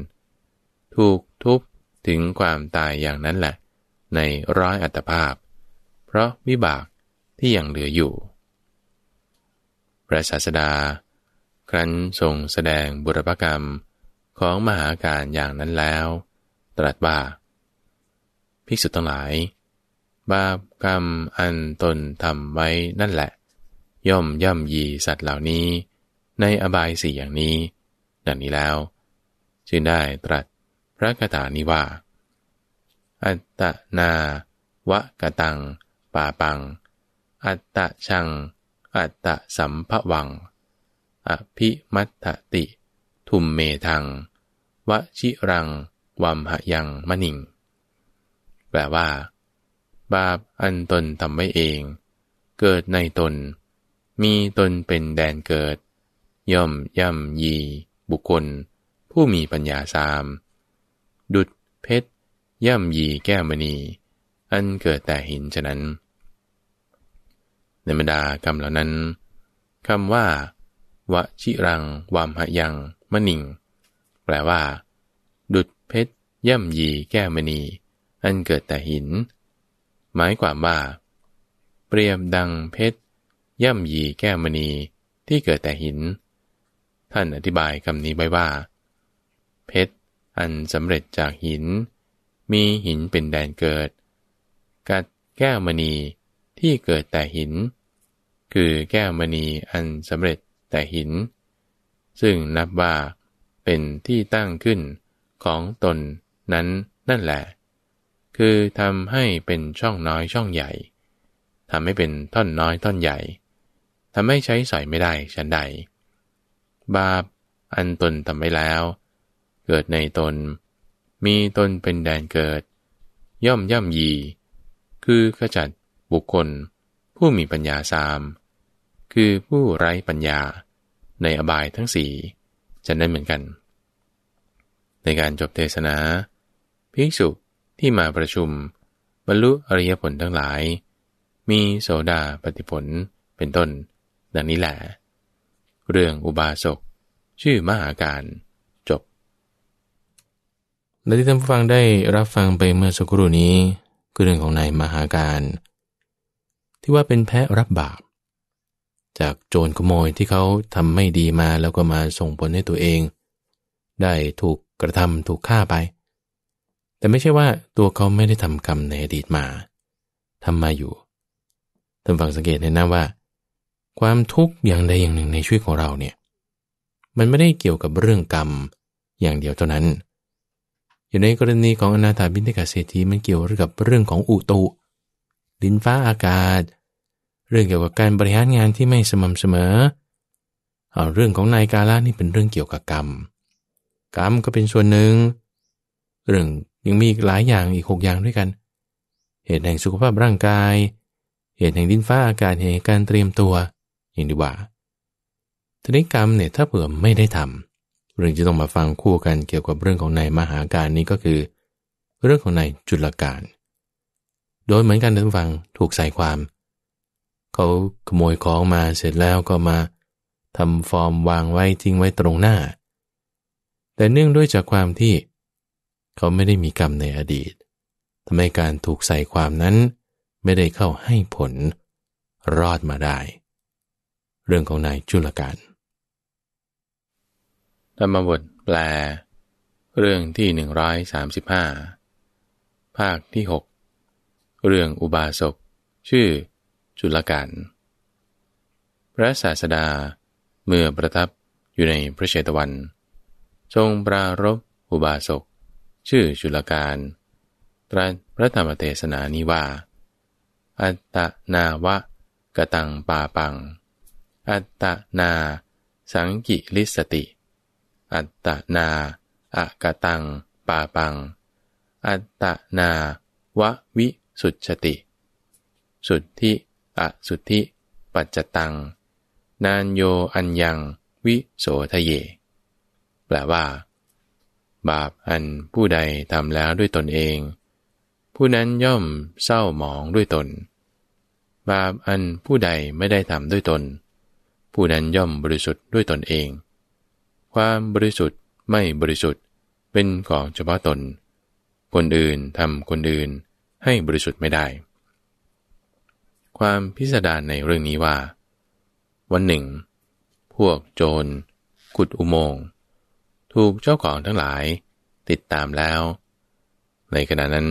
ถูกทุบถึงความตายอย่างนั้นแหละ ในร้อยอัตภาพ เพราะวิบากที่ยังเหลืออยู่พระศาสดา ครั้นทรงแสดงบุรพกรรมของมหาการอย่างนั้นแล้ว ตรัสว่าภิกษุทั้งหลายบาปกรรมอันตนทำไว้นั่นแหละ ย่อมย่ำยีสัตว์เหล่านี้ในอบายสี่อย่างนี้ ดังนี้แล้วจึงได้ตรัสพระคาถานี้ว่า อัตตนา วะกะตังปาปัง อัตตะชัง อัตตะสัมภวัง อภิมัตติ ทุมเมทัง วชิรัง วัมหยังมะนิง แปลว่า บาปอันตนทำไว้เอง เกิดในตน มีตนเป็นแดนเกิด ย่อมย่ำยี บุคคล ผู้มีปัญญาสามดุดเพชรย่ำยีแก้วมณี อันเกิดแต่หินฉะนั้นในบรรดาคำเหล่านั้นคำว่า วชิรังวามหยังมะนิงแปลว่า ดุดเพชรย่ำยีแก้วมณี อันเกิดแต่หิน หมายความว่าเปรียบดังเพชรย่ำยีแก้วมณี ที่เกิดแต่หิน ท่านอธิบายคำนี้ไว้ว่า เพชรอันสำเร็จจากหิน มีหินเป็นแดนเกิด กัดแก้วมณีที่เกิดแต่หิน คือแก้วมณีอันสำเร็จแต่หิน ซึ่งนับว่า เป็นที่ตั้งขึ้นของตนนั้นนั่นแหละ คือทำให้เป็นช่องน้อยช่องใหญ่ทำให้เป็นท่อนน้อยท่อนใหญ่ทำให้ใช้สอยไม่ได้ฉันใดบาปอันตนทำไปแล้วเกิดในตน มีตนเป็นแดนเกิด ย่อมย่มยีคือขจัดบุคคลผู้มีปัญญาสาม คือผู้ไร้ปัญญาในอบายทั้งสี่จะนั้นเหมือนกัน ในการจบเทศนา ภิกษุที่มาประชุมบรรลุอริยผลทั้งหลาย มีโสดาปฏิผลเป็นต้น ดังนี้แหละเรื่องอุบาสก ชื่อมหาการและที่ท่านผู้ฟังได้รับฟังไปเมื่อสักครู่นี้คือเรื่องของนายมหาการ ที่ว่าเป็นแพะรับบาปจากโจรขโมยที่เขาทำไม่ดีมาแล้วก็มาส่งผลให้ตัวเอง ได้ถูกกระทำถูกฆ่าไป แต่ไม่ใช่ว่าตัวเขาไม่ได้ทำกรรมในอดีตมาทำมาอยู่ท่านฟังสังเกตเห็นนะว่า ความทุกข์อย่างใดอย่างหนึ่งในชีวิตของเราเนี่ยมันไม่ได้เกี่ยวกับเรื่องกรรมอย่างเดียวเท่านั้นอยู่ในกรณีของอนาถาบินทิกาเศรษฐีมันเกี่ยวกับเรื่องของอุตุดินฟ้าอากาศ เรื่องเกี่ยวกับการบริหารงานที่ไม่สม่ำเสมอเอเรื่องของนายกาลานี่เป็นเรื่องเกี่ยวกับกรรม กรรมก็เป็นส่วนหนึ่ง เรื่องยังมีอีกหลายอย่างอีกหกอย่างด้วยกัน เหตุแห่งสุขภาพร่างกาย เหตุแห่งดินฟ้าอากาศเหตุการเตรียมตัว อย่างดีว่าทีนี้กรรมเนี่ยถ้าเผื่อไม่ได้ทำเรื่องที่ต้องมาฟังคู่กันเกี่ยวกับเรื่องของในมหาการนี้ก็คือ เรื่องของในจุลการ โดยเหมือนกันท่านฟังถูกใส่ความ เขาขโมยของมาเสร็จแล้วก็มาทำฟอร์มวางไว้ ทิ้งไว้ตรงหน้า แต่เนื่องด้วยจากความที่ เขาไม่ได้มีกรรมในอดีตทำให้การถูกใส่ความนั้น ไม่ได้เข้าให้ผลรอดมาได้ เรื่องของนายจุลการธรรมบทแปล เรื่องที่หนึ่งร้อยสามสิบห้าภาคที่หกเรื่องอุบาสกชื่อจุลกันพระศาสดาเมื่อประทับอยู่ในพระเชตวันทรงปรารบอุบาสกชื่อจุลการตรัสพระธรรมเทศนานิว่า อัตตนาวะ กตังปาปัง อัตตนาสังกิลิสติอัตตนาอากตัง ปาปังอัตตนาวะวิสุจติ สุทธิอสุทธิ ปัจจตัง นานโยอัญยังวิโสทะเย แปลว่า บาปอันผู้ใดทำแล้วด้วยตนเอง ผู้นั้นย่อมเศร้าหมองด้วยตน บาปอันผู้ใดไม่ได้ทำด้วยตน ผู้นั้นย่อมบริสุทธิ์ด้วยตนเองความบริสุทธิ์ไม่บริสุทธิ์เป็นของเฉพาะตน คนอื่นทำคนอื่น ให้บริสุทธิ์ไม่ได้ ความพิสดารในเรื่องนี้ว่า วันหนึ่ง พวกโจรขุดอุโมงค์ ถูกเจ้าของทั้งหลายติดตามแล้ว ในขณะนั้น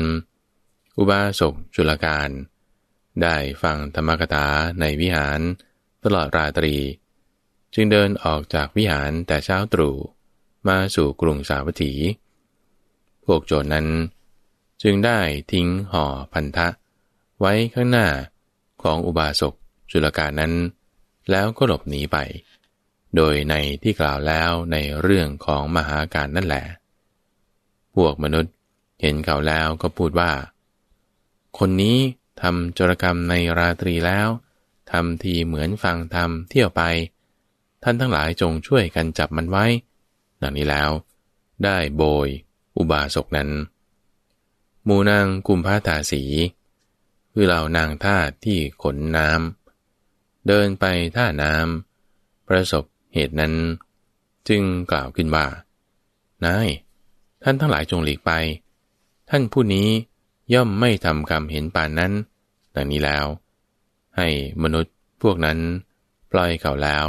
อุบาสกจุลการ ได้ฟังธรรมกถาในวิหาร ตลอดราตรีจึงเดินออกจากวิหารแต่เช้าตรู่มาสู่กรุงสาวัตถี พวกโจรนั้น จึงได้ทิ้งห่อพันธะ ไว้ข้างหน้าของอุบาสกจุลกานั้น แล้วก็หลบหนีไป โดยในที่กล่าวแล้วในเรื่องของมหาการนั่นแหละพวกมนุษย์เห็นเขาแล้วก็พูดว่า คนนี้ทำจรกรรมในราตรีแล้วทำทีเหมือนฟังธรรมเที่ยวไปท่านทั้งหลายจงช่วยกันจับมันไว้ ดังนี้แล้วได้โบยอุบาสกนั้นหมูนางกุมภาตาสีคือเหล่านางท่าที่ขนน้ำเดินไปท่าน้ำประสบเหตุนั้น จึงกล่าวขึ้นว่า นาย ท่านทั้งหลายจงหลีกไป ท่านผู้นี้ย่อมไม่ทำกรรมเห็นป่านนั้นดังนี้แล้ว ให้มนุษย์พวกนั้นปล่อยเขาแล้ว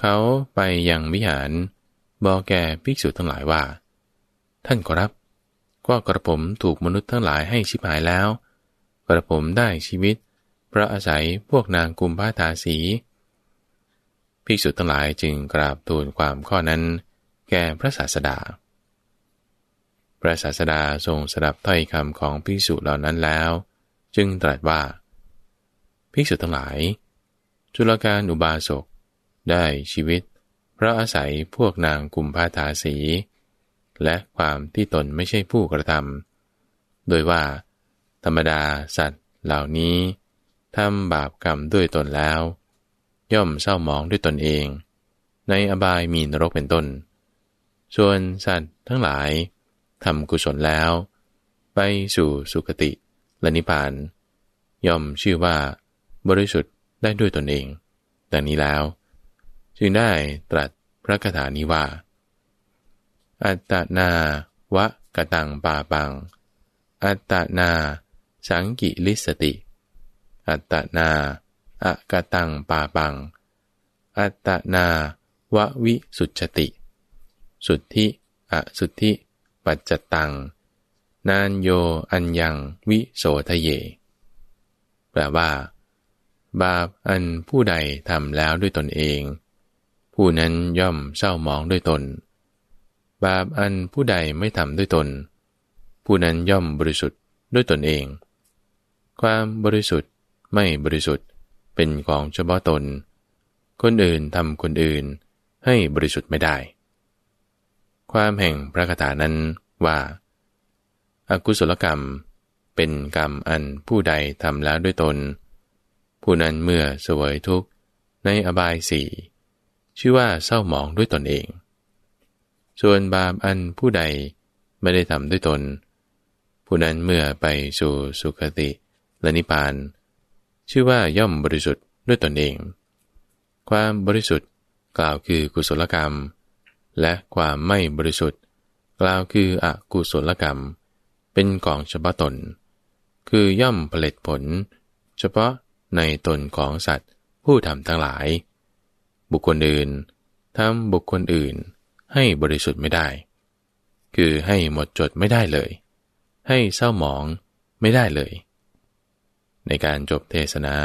เขาไปยังวิหาร บอกแก่ภิกษุทั้งหลายว่า ท่านขอรับ ก็กระผมถูกมนุษย์ทั้งหลายให้ชิบหายแล้ว กระผมได้ชีวิตเพราะอาศัยพวกนางกุมภาทาสีภิกษุทั้งหลายจึงกราบทูลความข้อนั้น แก่พระศาสดา พระศาสดาทรงสดับถ้อยคำของภิกษุเหล่านั้นแล้ว จึงตรัสว่าภิกษุทั้งหลาย จุลการอุบาสกได้ชีวิต เพราะอาศัยพวกนางกุมภาทาสี และความที่ตนไม่ใช่ผู้กระทำโดยว่าธรรมดาสัตว์เหล่านี้ ทำบาปกรรมด้วยตนแล้ว ย่อมเศร้าหมองด้วยตนเอง ในอบายมีนรกเป็นต้น ส่วนสัตว์ทั้งหลาย ทำกุศลแล้ว ไปสู่สุคติและนิพพาน ย่อมชื่อว่าบริสุทธิ์ได้ด้วยตนเองดังนี้แล้วจึงได้ตรัสพระคาถานี้ว่า อัตตนาวะกตังปาปัง อัตตนา สังกิลิสติ อัตตนาอะกตังปาปัง อัตตนาวะวิสุจติ สุทธิอะสุทธิ ปัจจตัง นานโยอัญยังวิโสทะเย แปลว่า บาปอันผู้ใดทำแล้วด้วยตนเองผู้นั้นย่อมเศร้าหมองด้วยตน บาปอันผู้ใดไม่ทำด้วยตน ผู้นั้นย่อมบริสุทธิ์ด้วยตนเอง ความบริสุทธิ์ไม่บริสุทธิ์เป็นของเฉพาะตน คนอื่นทำคนอื่นให้บริสุทธิ์ไม่ได้ ความแห่งพระคาถานั้นว่าอากุศลกรรมเป็นกรรมอันผู้ใดทำแล้วด้วยตน ผู้นั้นเมื่อเสวยทุกข์ในอบายสี่ชื่อว่าเศร้าหมองด้วยตนเอง ส่วนบาปอันผู้ใดไม่ได้ทำด้วยตน ผู้นั้นเมื่อไปสู่สุคติและนิพพาน ชื่อว่าย่อมบริสุทธิ์ด้วยตนเอง ความบริสุทธิ์กล่าวคือกุศลกรรม และความไม่บริสุทธิ์ กล่าวคืออกุศลกรรม เป็นของเฉพาะตน คือย่อมผลิตผล เฉพาะในตนของสัตว์ผู้ทำทั้งหลายบุคคลอื่นทำบุคคลอื่นให้บริสุทธิ์ไม่ได้ คือให้หมดจดไม่ได้เลย ให้เศร้าหมองไม่ได้เลย ในการจบเทศนา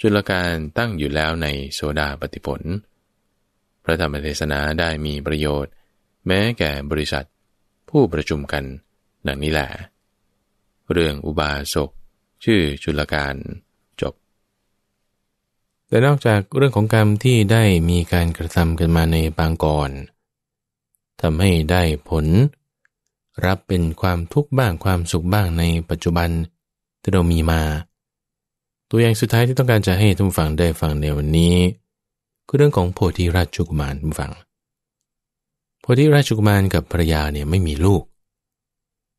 จุลการตั้งอยู่แล้วในโซดาปฏิผล พระธรรมเทศนาได้มีประโยชน์ แม้แก่บริษัทผู้ประชุมกัน ดังนี้แหละ เรื่องอุบาสก ชื่อจุลการแต่นอกจากเรื่องของกรรมที่ได้มีการกระทำกันมาในบางก่อนทำให้ได้ผล รับเป็นความทุกข์บ้างความสุขบ้างในปัจจุบันที่เรามีมา ตัวอย่างสุดท้ายที่ต้องการจะให้ทุกฝั่งได้ฟังในวันนี้ คือเรื่องของโพธิราชจุกมารทุกฝั่งโพธิราชจุกมารกับภรรยาเนี่ยไม่มีลูก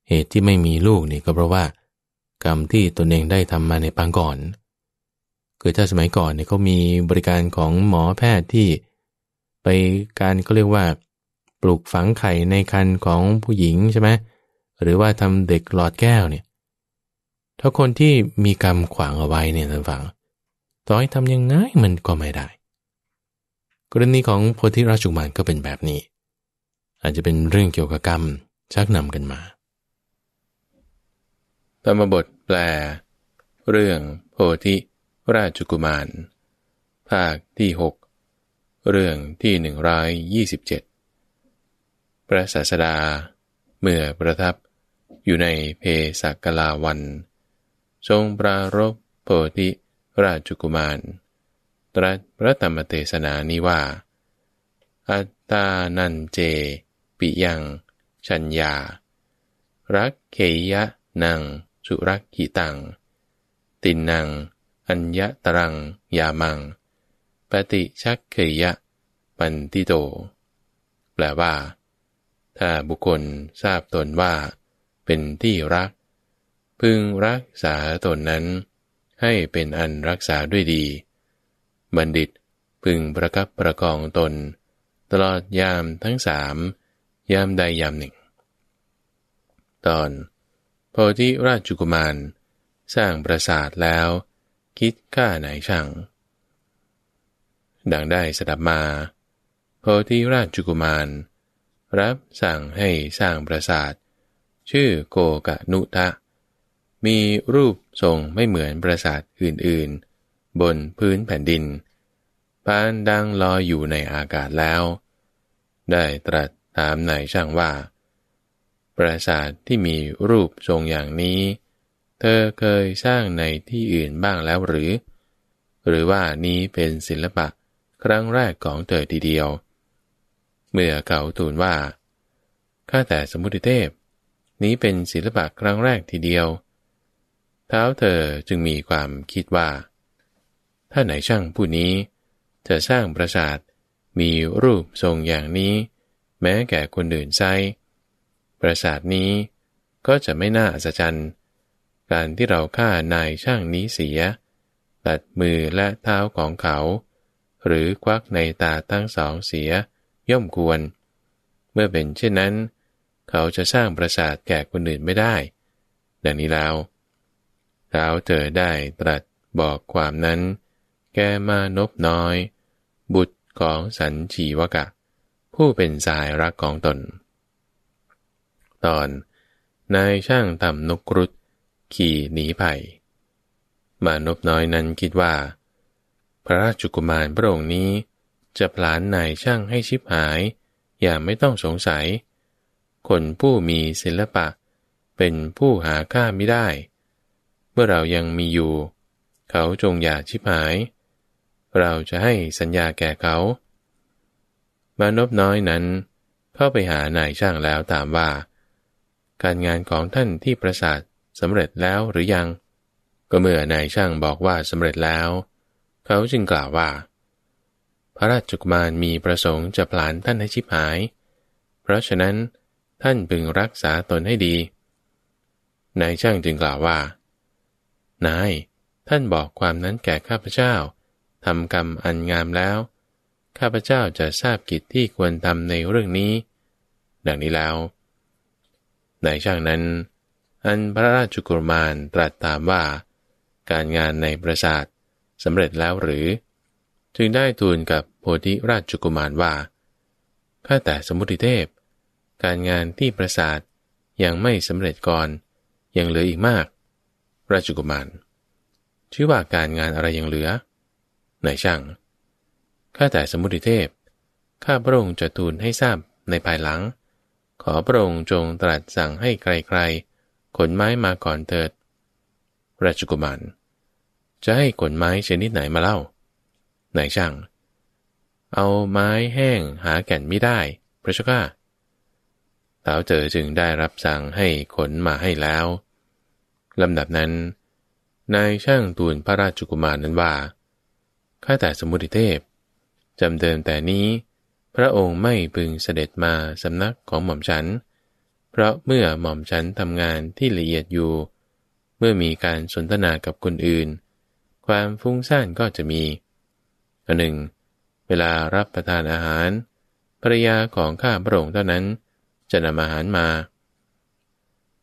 เหตุที่ไม่มีลูกนี่ก็เพราะว่า กรรมที่ตนเองได้ทำมาในปางก่อนเคือถ้าสมัยก่อนเนี่ยเขามีบริการของหมอแพทย์ที่ไปการเขาเรียกว่า ปลูกฝังไข่ในคันของผู้หญิงใช่ไหมหรือว่าทำเด็กหลอดแก้วเนี่ยถ้าคนที่มีกรรมขวางเอาไว้เนี่ยท่านฟังต่อให้ทำยังไงมันก็ไม่ได้ กรณีของโพธิราชุมานก็เป็นแบบนี้ อาจจะเป็นเรื่องเกี่ยวกับกรรมชักนำกันมาธรรมบทแปล เรื่องโพธิราชกุมาร ภาคที่ 6 เรื่องที่ 127 พระศาสดาเมื่อประทับอยู่ในเพศกลาวัน ทรงปรารบโพธิราชกุมาร ตรัสพระธรรมเทศนานี้ว่า อัตตานันเจ ปิยัง ชัญญา รักเขยะนัง สุรักขิตัง ตินังัญญะตรังยามัง ปฏิชักเคยะ ปันติโตแปลว่า ถ้าบุคคลทราบตนว่า เป็นที่รัก พึงรักษาตนนั้น ให้เป็นอันรักษาด้วยดี บัณฑิตพึงประคับประกองตน ตลอดยามทั้งสามยามใดยามหนึ่ง ตอนโพธิราชกุมาร สร้างปราสาทแล้วคิดฆ่านายช่าง ดังได้สดับมาโพธิราชจุกุมาร รับสั่งให้สร้างปราสาท ชื่อโกกะนุทะ มีรูปทรงไม่เหมือนปราสาทอื่นๆ บนพื้นแผ่นดินปานดังลอยอยู่ในอากาศแล้ว ได้ตรัสถามนายช่างว่า ปราสาทที่มีรูปทรงอย่างนี้เธอเคยสร้างในที่อื่นบ้างแล้วหรือ หรือว่านี้เป็นศิลปะครั้งแรกของเธอทีเดียว เมื่อเขาทูลว่า ข้าแต่สมุทิเทพ นี้เป็นศิลปะครั้งแรกทีเดียว เท้าเธอจึงมีความคิดว่า ถ้าไหนช่างผู้นี้จะสร้างปราสาทมีรูปทรงอย่างนี้ แม้แก่คนอื่นช้ปราสาทนี้ก็จะไม่น่าอัศจรรย์การที่เราฆ่านายช่างนี้เสีย ตัดมือและเท้าของเขา หรือควักในตาทั้งสองเสีย ย่อมควร เมื่อเป็นเช่นนั้น เขาจะสร้างประสาทแก่คนอื่นไม่ได้ ดังนี้แล้วเท้าเธอได้ตรัสบอกความนั้น แกมานบน้อย บุตรของสันชีวกะ ผู้เป็นสายรักของตน ตอนนายช่างทำนกรุดขี่หนีไปมานพน้อยนั้นคิดว่า พระราชกุมารพระองค์นี้ จะพลานนายช่างให้ชิบหาย อย่าไม่ต้องสงสัย คนผู้มีศิลปะ เป็นผู้หาค่าไม่ได้ เมื่อเรายังมีอยู่ เขาจงอย่าชิบหาย เราจะให้สัญญาแก่เขามานพน้อยนั้นเข้าไปหานายช่างแล้วถามว่าการงานของท่านที่ประสาทสำเร็จแล้วหรือยัง ก็เมื่อนายช่างบอกว่าสำเร็จแล้ว เขาจึงกล่าวว่า พระราชกุมารมีประสงค์จะผลานท่านให้ชิบหาย เพราะฉะนั้นท่านพึงรักษาตนให้ดี นายช่างจึงกล่าวว่านายท่านบอกความนั้นแก่ข้าพเจ้าทำกรรมอันงามแล้วข้าพเจ้าจะทราบกิจที่ควรทำในเรื่องนี้ ดังนี้แล้วนายช่างนั้นอันพระราชกุมารตรัสถามว่า การงานในประสาทสำเร็จแล้วหรือจึงได้ทูลกับโพธิราชกุมารว่าข้าแต่สมุทิเทพ การงานที่ประสาทยังไม่สำเร็จก่อนยังเหลืออีกมาก ราชกุมารชื่อว่าการงานอะไรยังเหลือนหนช่างข้าแต่สมุทิเทพข้าพระองค์จะทูลให้ทราบในภายหลัง ขอพระองค์จงตรัสสั่งให้ใครๆขนไม้มาก่อนเถิดราชกุมาร จะให้ขนไม้ชนิดไหนมาเล่า นายช่าง เอาไม้แห้งหาแก่นไม่ได้ พระเก้าสาท้าวเจอจึงได้รับสั่งให้ขนมาให้แล้ว ลำดับนั้น นายช่างตูนพระราชกุมารนั้นว่าข้าแต่สมุทิเทพ จำเดิมแต่นี้พระองค์ไม่พึงเสด็จมาสำนักของหม่อมฉันเพราะเมื่อหม่อมฉันทำงานที่ละเอียดอยู่ เมื่อมีการสนทนากับ คน อื่น ความฟุ้งซ่าน ก็จะมีอันหนึ่งเวลารับประทานอาหาร ภรยาของข้าพระองค์เท่านั้นจะนำอาหารมา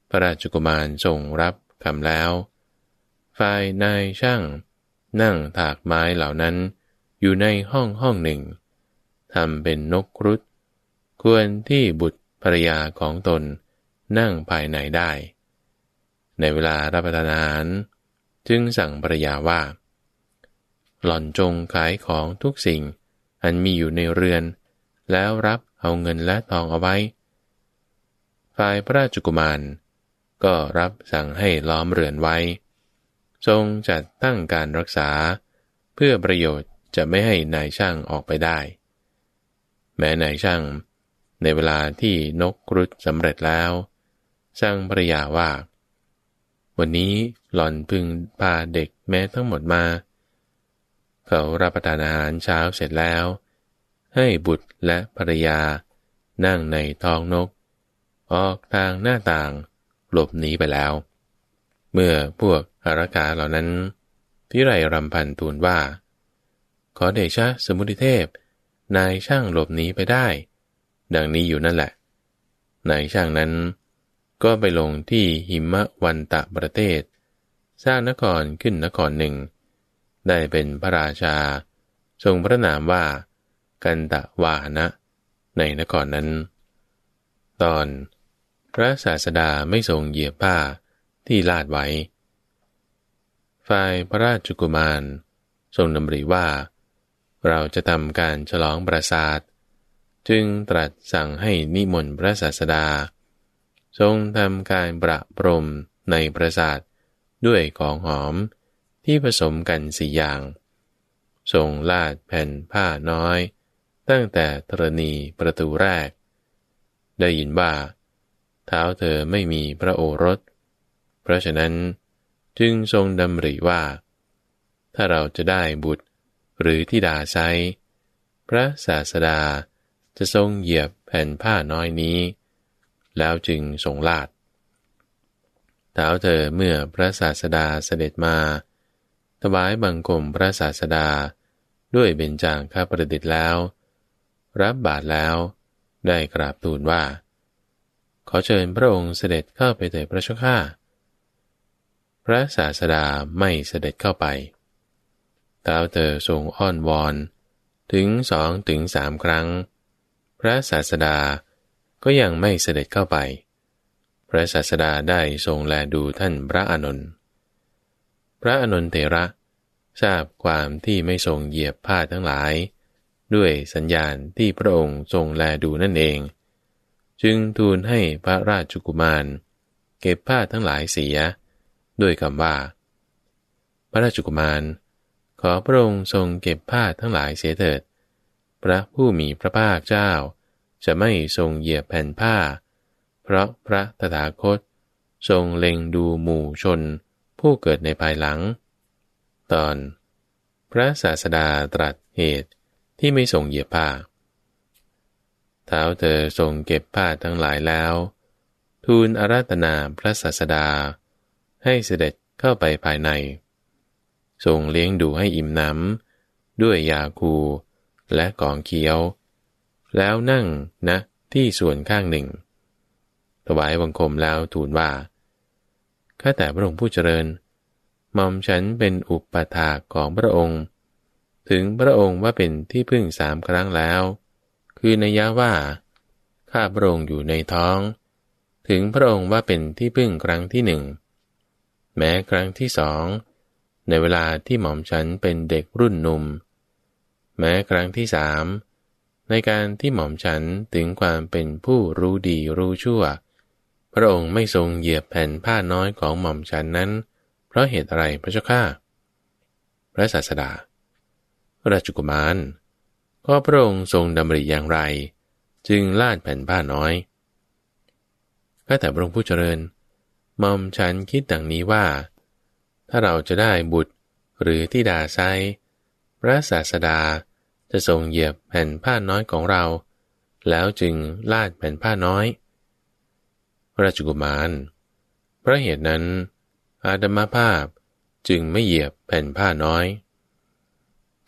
พระราชกุมารส่งรับคำแล้วฝ่ายนายช่าง นั่ง ถากไม้เหล่านั้นอยู่ในห้องห้องหนึ่งทำเป็นนกครุฑควรที่บุตรภรยาของตนนั่งภายในได้ ในเวลารับประทานอาหารจึงสั่งภรยาว่า หล่อนจงขายของทุกสิ่งอันมีอยู่ในเรือน แล้วรับเอาเงินและทองเอาไว้ฝ่าย พระราชกุมาร ก็รับสั่งให้ล้อมเรือนไว้ ทรงจัดตั้งการรักษา เพื่อประโยชน์จะไม่ให้นายช่างออกไปได้แม้นายช่างในเวลาที่นกรุดสำเร็จแล้วสร้างภรยาว่า วันนี้หล่อนพึงพาเด็กแม้ทั้งหมดมา เขารับประทานอาหารเช้าเสร็จแล้ว ให้บุตรและภรรยา นั่งในท้องนก ออกทางหน้าต่างหลบหนีไปแล้ว เมื่อพวกอารักาเหล่านั้น พิไรรำพันทูลว่า ขอเดชะสมุทิเทพ นายช่างหลบหนีไปได้ดังนี้อยู่นั่นแหละ นายช่างนั้นก็ไปลงที่หิมะวันตะประเทศ สร้างนครขึ้นนครหนึ่ง ได้เป็นพระราชา ทรงพระนามว่า กันตะวาหนะ ในนครนั้น ตอนพระศาสดาไม่ทรงเหยียบผ้าที่ลาดไว้ฝ่ายพระราชกุมารทรงดำริว่า เราจะทำการฉลองประสาทจึงตรัสสั่งให้นิมนต์พระศาสดา ทรงทำการประพรมในประสาทด้วยของหอมที่ผสมกันสี่อย่าง ทรงลาดแผ่นผ้าน้อย ตั้งแต่ธรณีประตูแรก ได้ยินว่าเท้าเธอไม่มีพระโอรส เพราะฉะนั้นจึงทรงดำริว่า ถ้าเราจะได้บุตรหรือธิดาไซพระศาสดาจะทรงเหยียบแผ่นผ้าน้อยนี้ แล้วจึงทรงลาดเท้าเธอเมื่อพระศาสดาเสด็จมา ถวายบังคมพระศาสดาด้วยเบญจางข้าประดิษฐ์แล้ว รับบาทแล้วได้กราบทูลว่า ขอเชิญพระองค์เสด็จเข้าไปเถิดพระชก้าพระศาสดาไม่เสด็จเข้าไปท้าวเธอทรงอ้อนวอน ถึงสองถึงสามครั้งพระศาสดาก็ยังไม่เสด็จเข้าไป พระศาสดาได้ทรงแลดูท่านพระอานนท์พระอานนท์เถระทราบความที่ไม่ทรงเหยียบผ้าทั้งหลาย ด้วยสัญญาณที่พระองค์ทรงแลดูนั่นเอง จึงทูลให้พระราชกุมาร เก็บผ้าทั้งหลายเสีย ด้วยคำว่า พระราชกุมาร ขอพระองค์ทรงเก็บผ้าทั้งหลายเสียเถิดพระผู้มีพระภาคเจ้า จะไม่ทรงเหยียบแผ่นผ้า เพราะพระตถาคตทรงเล็งดูหมู่ชนผู้เกิดในภายหลัง ตอน พระศาสดาตรัสเหตุที่ไม่ทรงเหยียบผ้าเท้าเธอทรงเก็บผ้าทั้งหลายแล้ว ทูลอาราธนาพระศาสดาให้เสด็จเข้าไปภายใน ทรงเลี้ยงดูให้อิ่มหนำด้วยยาคูและกองเคี้ยว แล้วนั่งนะที่ส่วนข้างหนึ่ง ถวายบังคมแล้วทูลว่าข้าแต่พระองค์ผู้เจริญหม่อมฉันเป็นอุปถากของพระองค์ ถึงพระองค์ว่าเป็นที่พึ่งสามครั้งแล้ว คือในยะว่า ข้าพระองค์อยู่ในท้อง ถึงพระองค์ว่าเป็นที่พึ่งครั้งที่หนึ่ง แม้ครั้งที่สอง ในเวลาที่หม่อมฉันเป็นเด็กรุ่นหนุ่มแม้ครั้งที่สามในการที่หม่อมฉันถึงความเป็นผู้รู้ดีรู้ชั่ว พระองค์ไม่ทรงเหยียบแผ่นผ้าน้อยของหม่อมฉันนั้น เพราะเหตุอะไรพระเจ้าข้าพระศาสดาราชกุมารก็พระองค์ทรงดำริอย่างไร จึงลาดแผ่นผ้าน้อย้าแต่พระองค์ผู้เจริญหม่อมฉันคิดดังนี้ว่า ถ้าเราจะได้บุตรหรือที่ดาไซพระศาสดาาจะทรงเหยียบแผ่นผ้าน้อยของเรา แล้วจึงลาดแผ่นผ้าน้อย ราชกุมารเพราะเหตุนั้นอาดมาภาพจึงไม่เหยียบแผ่นผ้าน้อย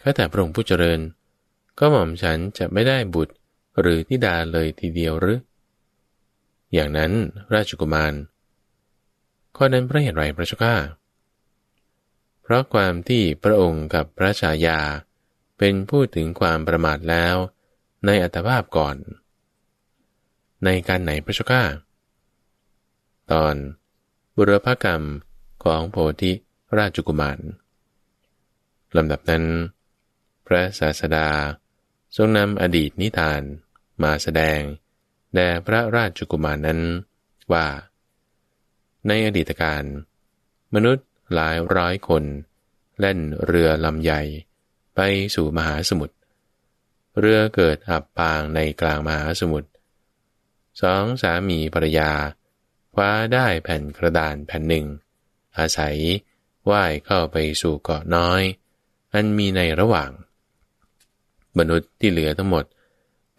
ข้าแต่พระองค์ผู้เจริญ ก็หม่อมฉันจะไม่ได้บุตรหรือธิดาเลยทีเดียวหรือ อย่างนั้นราชกุมาร ข้อนั้นพระเหตุไรพระเจ้าข้าเพราะความที่พระองค์กับพระชายาเป็นผู้ถึงความประมาทแล้วในอัตภาพก่อน ในการไหนพระชก้าตอนบุรพกรรมของโพธิราชกุมารลำดับนั้น พระศาสดาทรงนำอดีตนิทานมาแสดงแด่พระราชกุมารนั้นว่า ในอดีตการ มนุษย์หลายร้อยคน เล่นเรือลำใหญ่ไปสู่มหาสมุทร เรือเกิดอับปางในกลางมหาสมุทรสองสามีภรรยาคว้าได้แผ่นกระดานแผ่นหนึ่ง อาศัยว่ายเข้าไปสู่เกาะน้อยอันมีในระหว่าง มนุษย์ที่เหลือทั้งหมด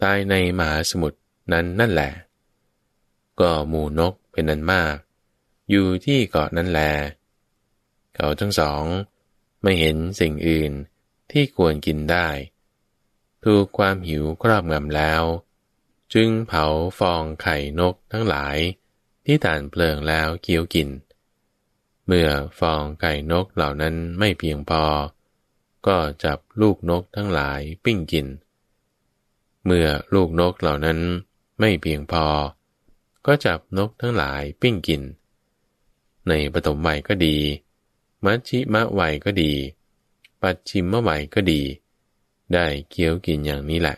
ตายในมหาสมุทรนั้นนั่นแหละ ก็หมู่นกเป็นนันมาก อยู่ที่เกาะนั้นแล เขาทั้งสอง ไม่เห็นสิ่งอื่นที่ควรกินได้ถูกความหิวครอบงำแล้ว จึงเผาฟองไข่นกทั้งหลายที่ตานเปลืองแล้วเกี่ยวกิน เมื่อฟองไก่นกเหล่านั้นไม่เพียงพอ ก็จับลูกนกทั้งหลายปิ้งกิน เมื่อลูกนกเหล่านั้นไม่เพียงพอ ก็จับนกทั้งหลายปิ้งกิน ในปฐมวัยก็ดี มัชชิมะวัยก็ดีปัดชิมเมื่อไหวก็ดี ได้เคี้ยวกินอย่างนี้แหละ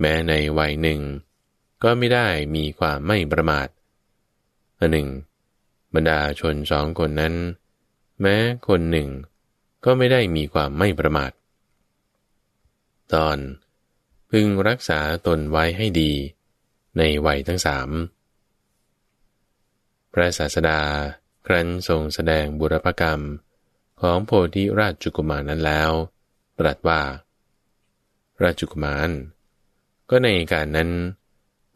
แม้ในวัยหนึ่ง ก็ไม่ได้มีความไม่ประมาทอันหนึ่งบรรดาชนสองคนนั้น แม้คนหนึ่งก็ไม่ได้มีความไม่ประมาท ตอนพึงรักษาตนไว้ให้ดี ในวัยทั้งสาม พระศาสดาครั้นทรงแสดงบุรพกรรมของโพธิราชจุกุมารนั้นแล้วตรัสว่า ราชจุกุมาร ก็ในการนั้น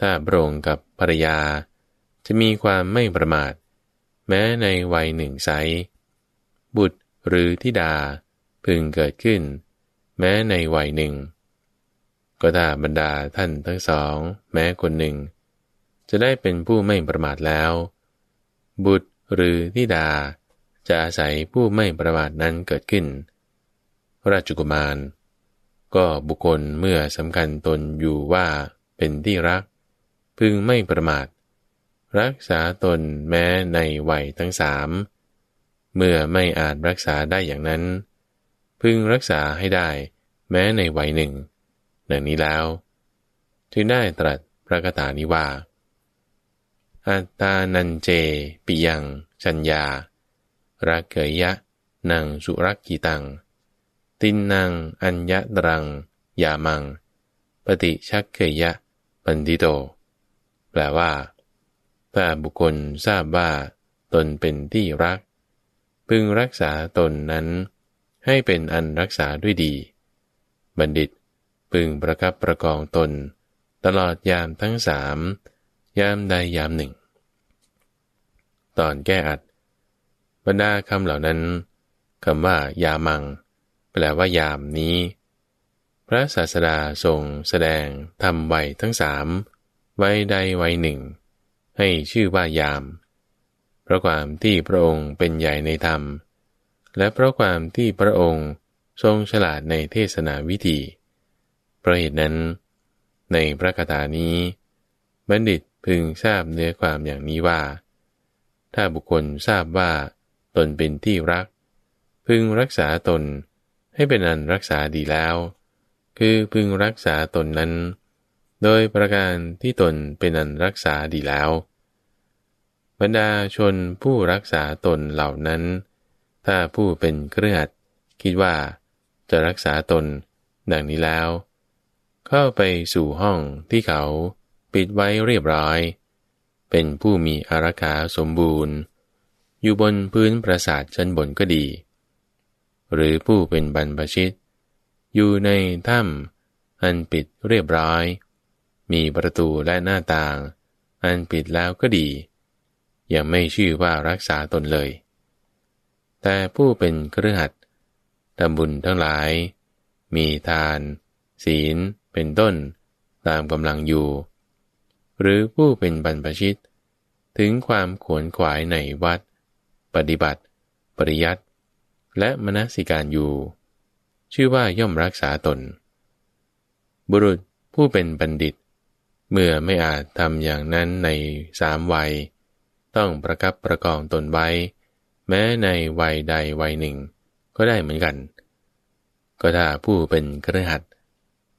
ถ้าพระองค์กับภรรยา จะมีความไม่ประมาท แม้ในวัยหนึ่งไซบุตรหรือธิดาพึงเกิดขึ้น แม้ในวัยหนึ่ง ก็ถ้าบรรดาท่านทั้งสอง แม้คนหนึ่ง จะได้เป็นผู้ไม่ประมาทแล้ว บุตรหรือธิดาจะอาศัยผู้ไม่ประมาทนั้นเกิดขึ้น ราชกุมาร ก็บุคคลเมื่อสำคัญตนอยู่ว่าเป็นที่รัก พึงไม่ประมาท รักษาตนแม้ ในวัยทั้งสาม เมื่อไม่อาจรักษาได้อย่างนั้น พึงรักษาให้ได้แม้ ในวัยหนึ่ง ดังนี้แล้วจึงได้ตรัสพระกาถานี้ว่า อัตตานันเจ ปิยังชัญญารักเกยยะ นัง สุรักกีตัง ตินนางอัญญะตรัง ยามัง ปฏิชักเกยยะปันติโต แปลว่า ถ้าบุคคลทราบ ว่า ตนเป็นที่รัก พึงรักษาตนนั้น ให้เป็นอันรักษาด้วยดี บัณฑิต พึงประคับประกองตน ตลอดยามทั้งสาม ยามใดยามหนึ่ง ตอนแก้อัดบรรดาคำเหล่านั้นคำว่า ยามัง แปลว่ายามนี้ พระศาสดาทรงแสดงทำไว้ทั้งสาม ไว้ใดไว้หนึ่ง ให้ชื่อว่ายาม เพราะความที่พระองค์เป็นใหญ่ในธรรม และเพราะความที่พระองค์ทรงฉลาดในเทศนาวิธีเพราะเหตุนั้น ในพระคาถานี้บัณฑิตพึงทราบเนื้อความอย่างนี้ว่า ถ้าบุคคลทราบว่าตนเป็นที่รัก พึงรักษาตนให้เป็นอันรักษาดีแล้ว คือพึงรักษาตนนั้น โดยประการที่ตนเป็นอันรักษาดีแล้ว บรรดาชนผู้รักษาตนเหล่านั้น ถ้าผู้เป็นเครือดคิดว่าจะรักษาตนดังนี้แล้ว เข้าไปสู่ห้องที่เขาปิดไว้เรียบร้อย เป็นผู้มีอารักขาสมบูรณ์อยู่บนพื้นปราสาทชั้นบนก็ดี หรือผู้เป็นบรรพชิต อยู่ในถ้ำ อันปิดเรียบร้อย มีประตูและหน้าต่าง อันปิดแล้วก็ดี ยังไม่ชื่อว่ารักษาตนเลย แต่ผู้เป็นเครือขัดทำบุญทั้งหลาย มีทาน ศีลเป็นต้นตามกำลังอยู่ หรือผู้เป็นบรรพชิตถึงความขวนขวายในวัดปฏิบัติปริยัติ และมนสิการอยู่ ชื่อว่าย่อมรักษาตน บุรุษผู้เป็นบัณฑิต เมื่อไม่อาจทำอย่างนั้นในสามวัย ต้องประกับประกองตนไว้ แม้ในวัยใดวัยหนึ่งก็ได้เหมือนกัน ก็ถ้าผู้เป็นกระหัต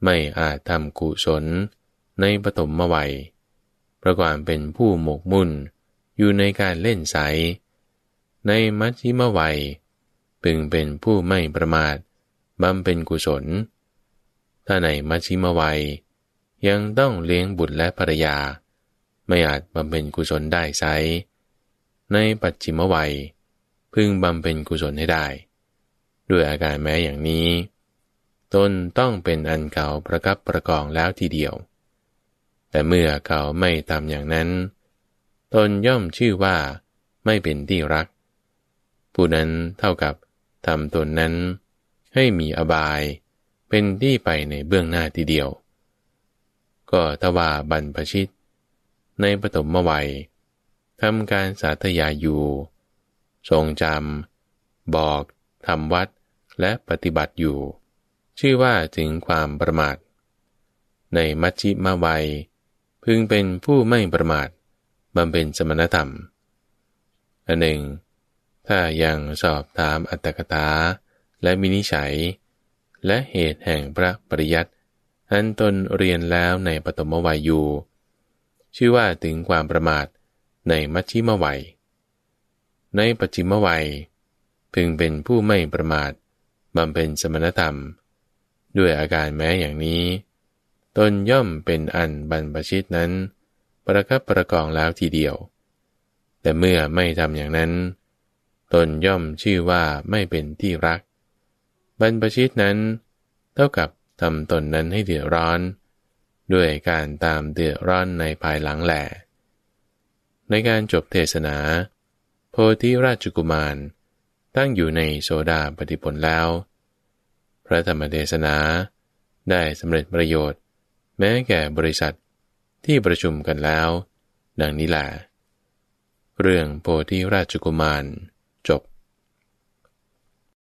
ไม่อาจทำกุศลในปฐมวัย ประกอบเป็นผู้หมกมุ่นอยู่ในการเล่นสายในมัชชิมวัยพึงเป็นผู้ไม่ประมาทบำเพ็ญกุศล ถ้าในมัชชิมวัยยังต้องเลี้ยงบุตรและภรรยา ไม่อาจบำเพ็ญกุศลได้ไซ ในปัจฉิมวัย พึงบำเพ็ญกุศลให้ได้ ด้วยอาการแม้อย่างนี้ ตนต้องเป็นอันเก่าประกับประกองแล้วทีเดียว แต่เมื่อเก่าไม่ตามอย่างนั้น ตนย่อมชื่อว่าไม่เป็นที่รักผู้นั้นเท่ากับทำตนนั้นให้มีอบายเป็นที่ไปในเบื้องหน้าทีเดียว ก็ทว่าบรรพชิต ในปฐมวัย ทำการสาธยายอยู่ ทรงจำ บอกทำวัดและปฏิบัติอยู่ ชื่อว่าถึงความประมาท ในมัชชิมาวัย พึงเป็นผู้ไม่ประมาทบำเพ็ญสมณธรรมอันหนึ่งถ้ายังสอบถามอัตถกถาและมินิฉัย และเหตุแห่งพระปริยัติอันตนเรียนแล้วในปฐมวัยอยู่ ชื่อว่าถึงความประมาทในมัชชิมวัย ในปัจจิมวัย พึงเป็นผู้ไม่ประมาทบำเพ็ญสมณธรรม ด้วยอาการแม้อย่างนี้ ตนย่อมเป็นอันบรรพชิตนั้น ประคับประกองแล้วทีเดียวแต่เมื่อไม่ทำอย่างนั้นตนย่อมชื่อว่าไม่เป็นที่รัก บรรพชิตนั้น เท่ากับทำตนนั้นให้เดือดร้อน ด้วยการตามเดือดร้อนในภายหลังแหลในการจบเทศนา โพธิราชกุมารตั้งอยู่ในโซดาปฏิผลแล้ว พระธรรมเทศนาได้สำเร็จประโยชน์ แม้แก่บริษัทที่ประชุมกันแล้ว ดังนี้แหละเรื่องโพธิราชกุมาร Ciao.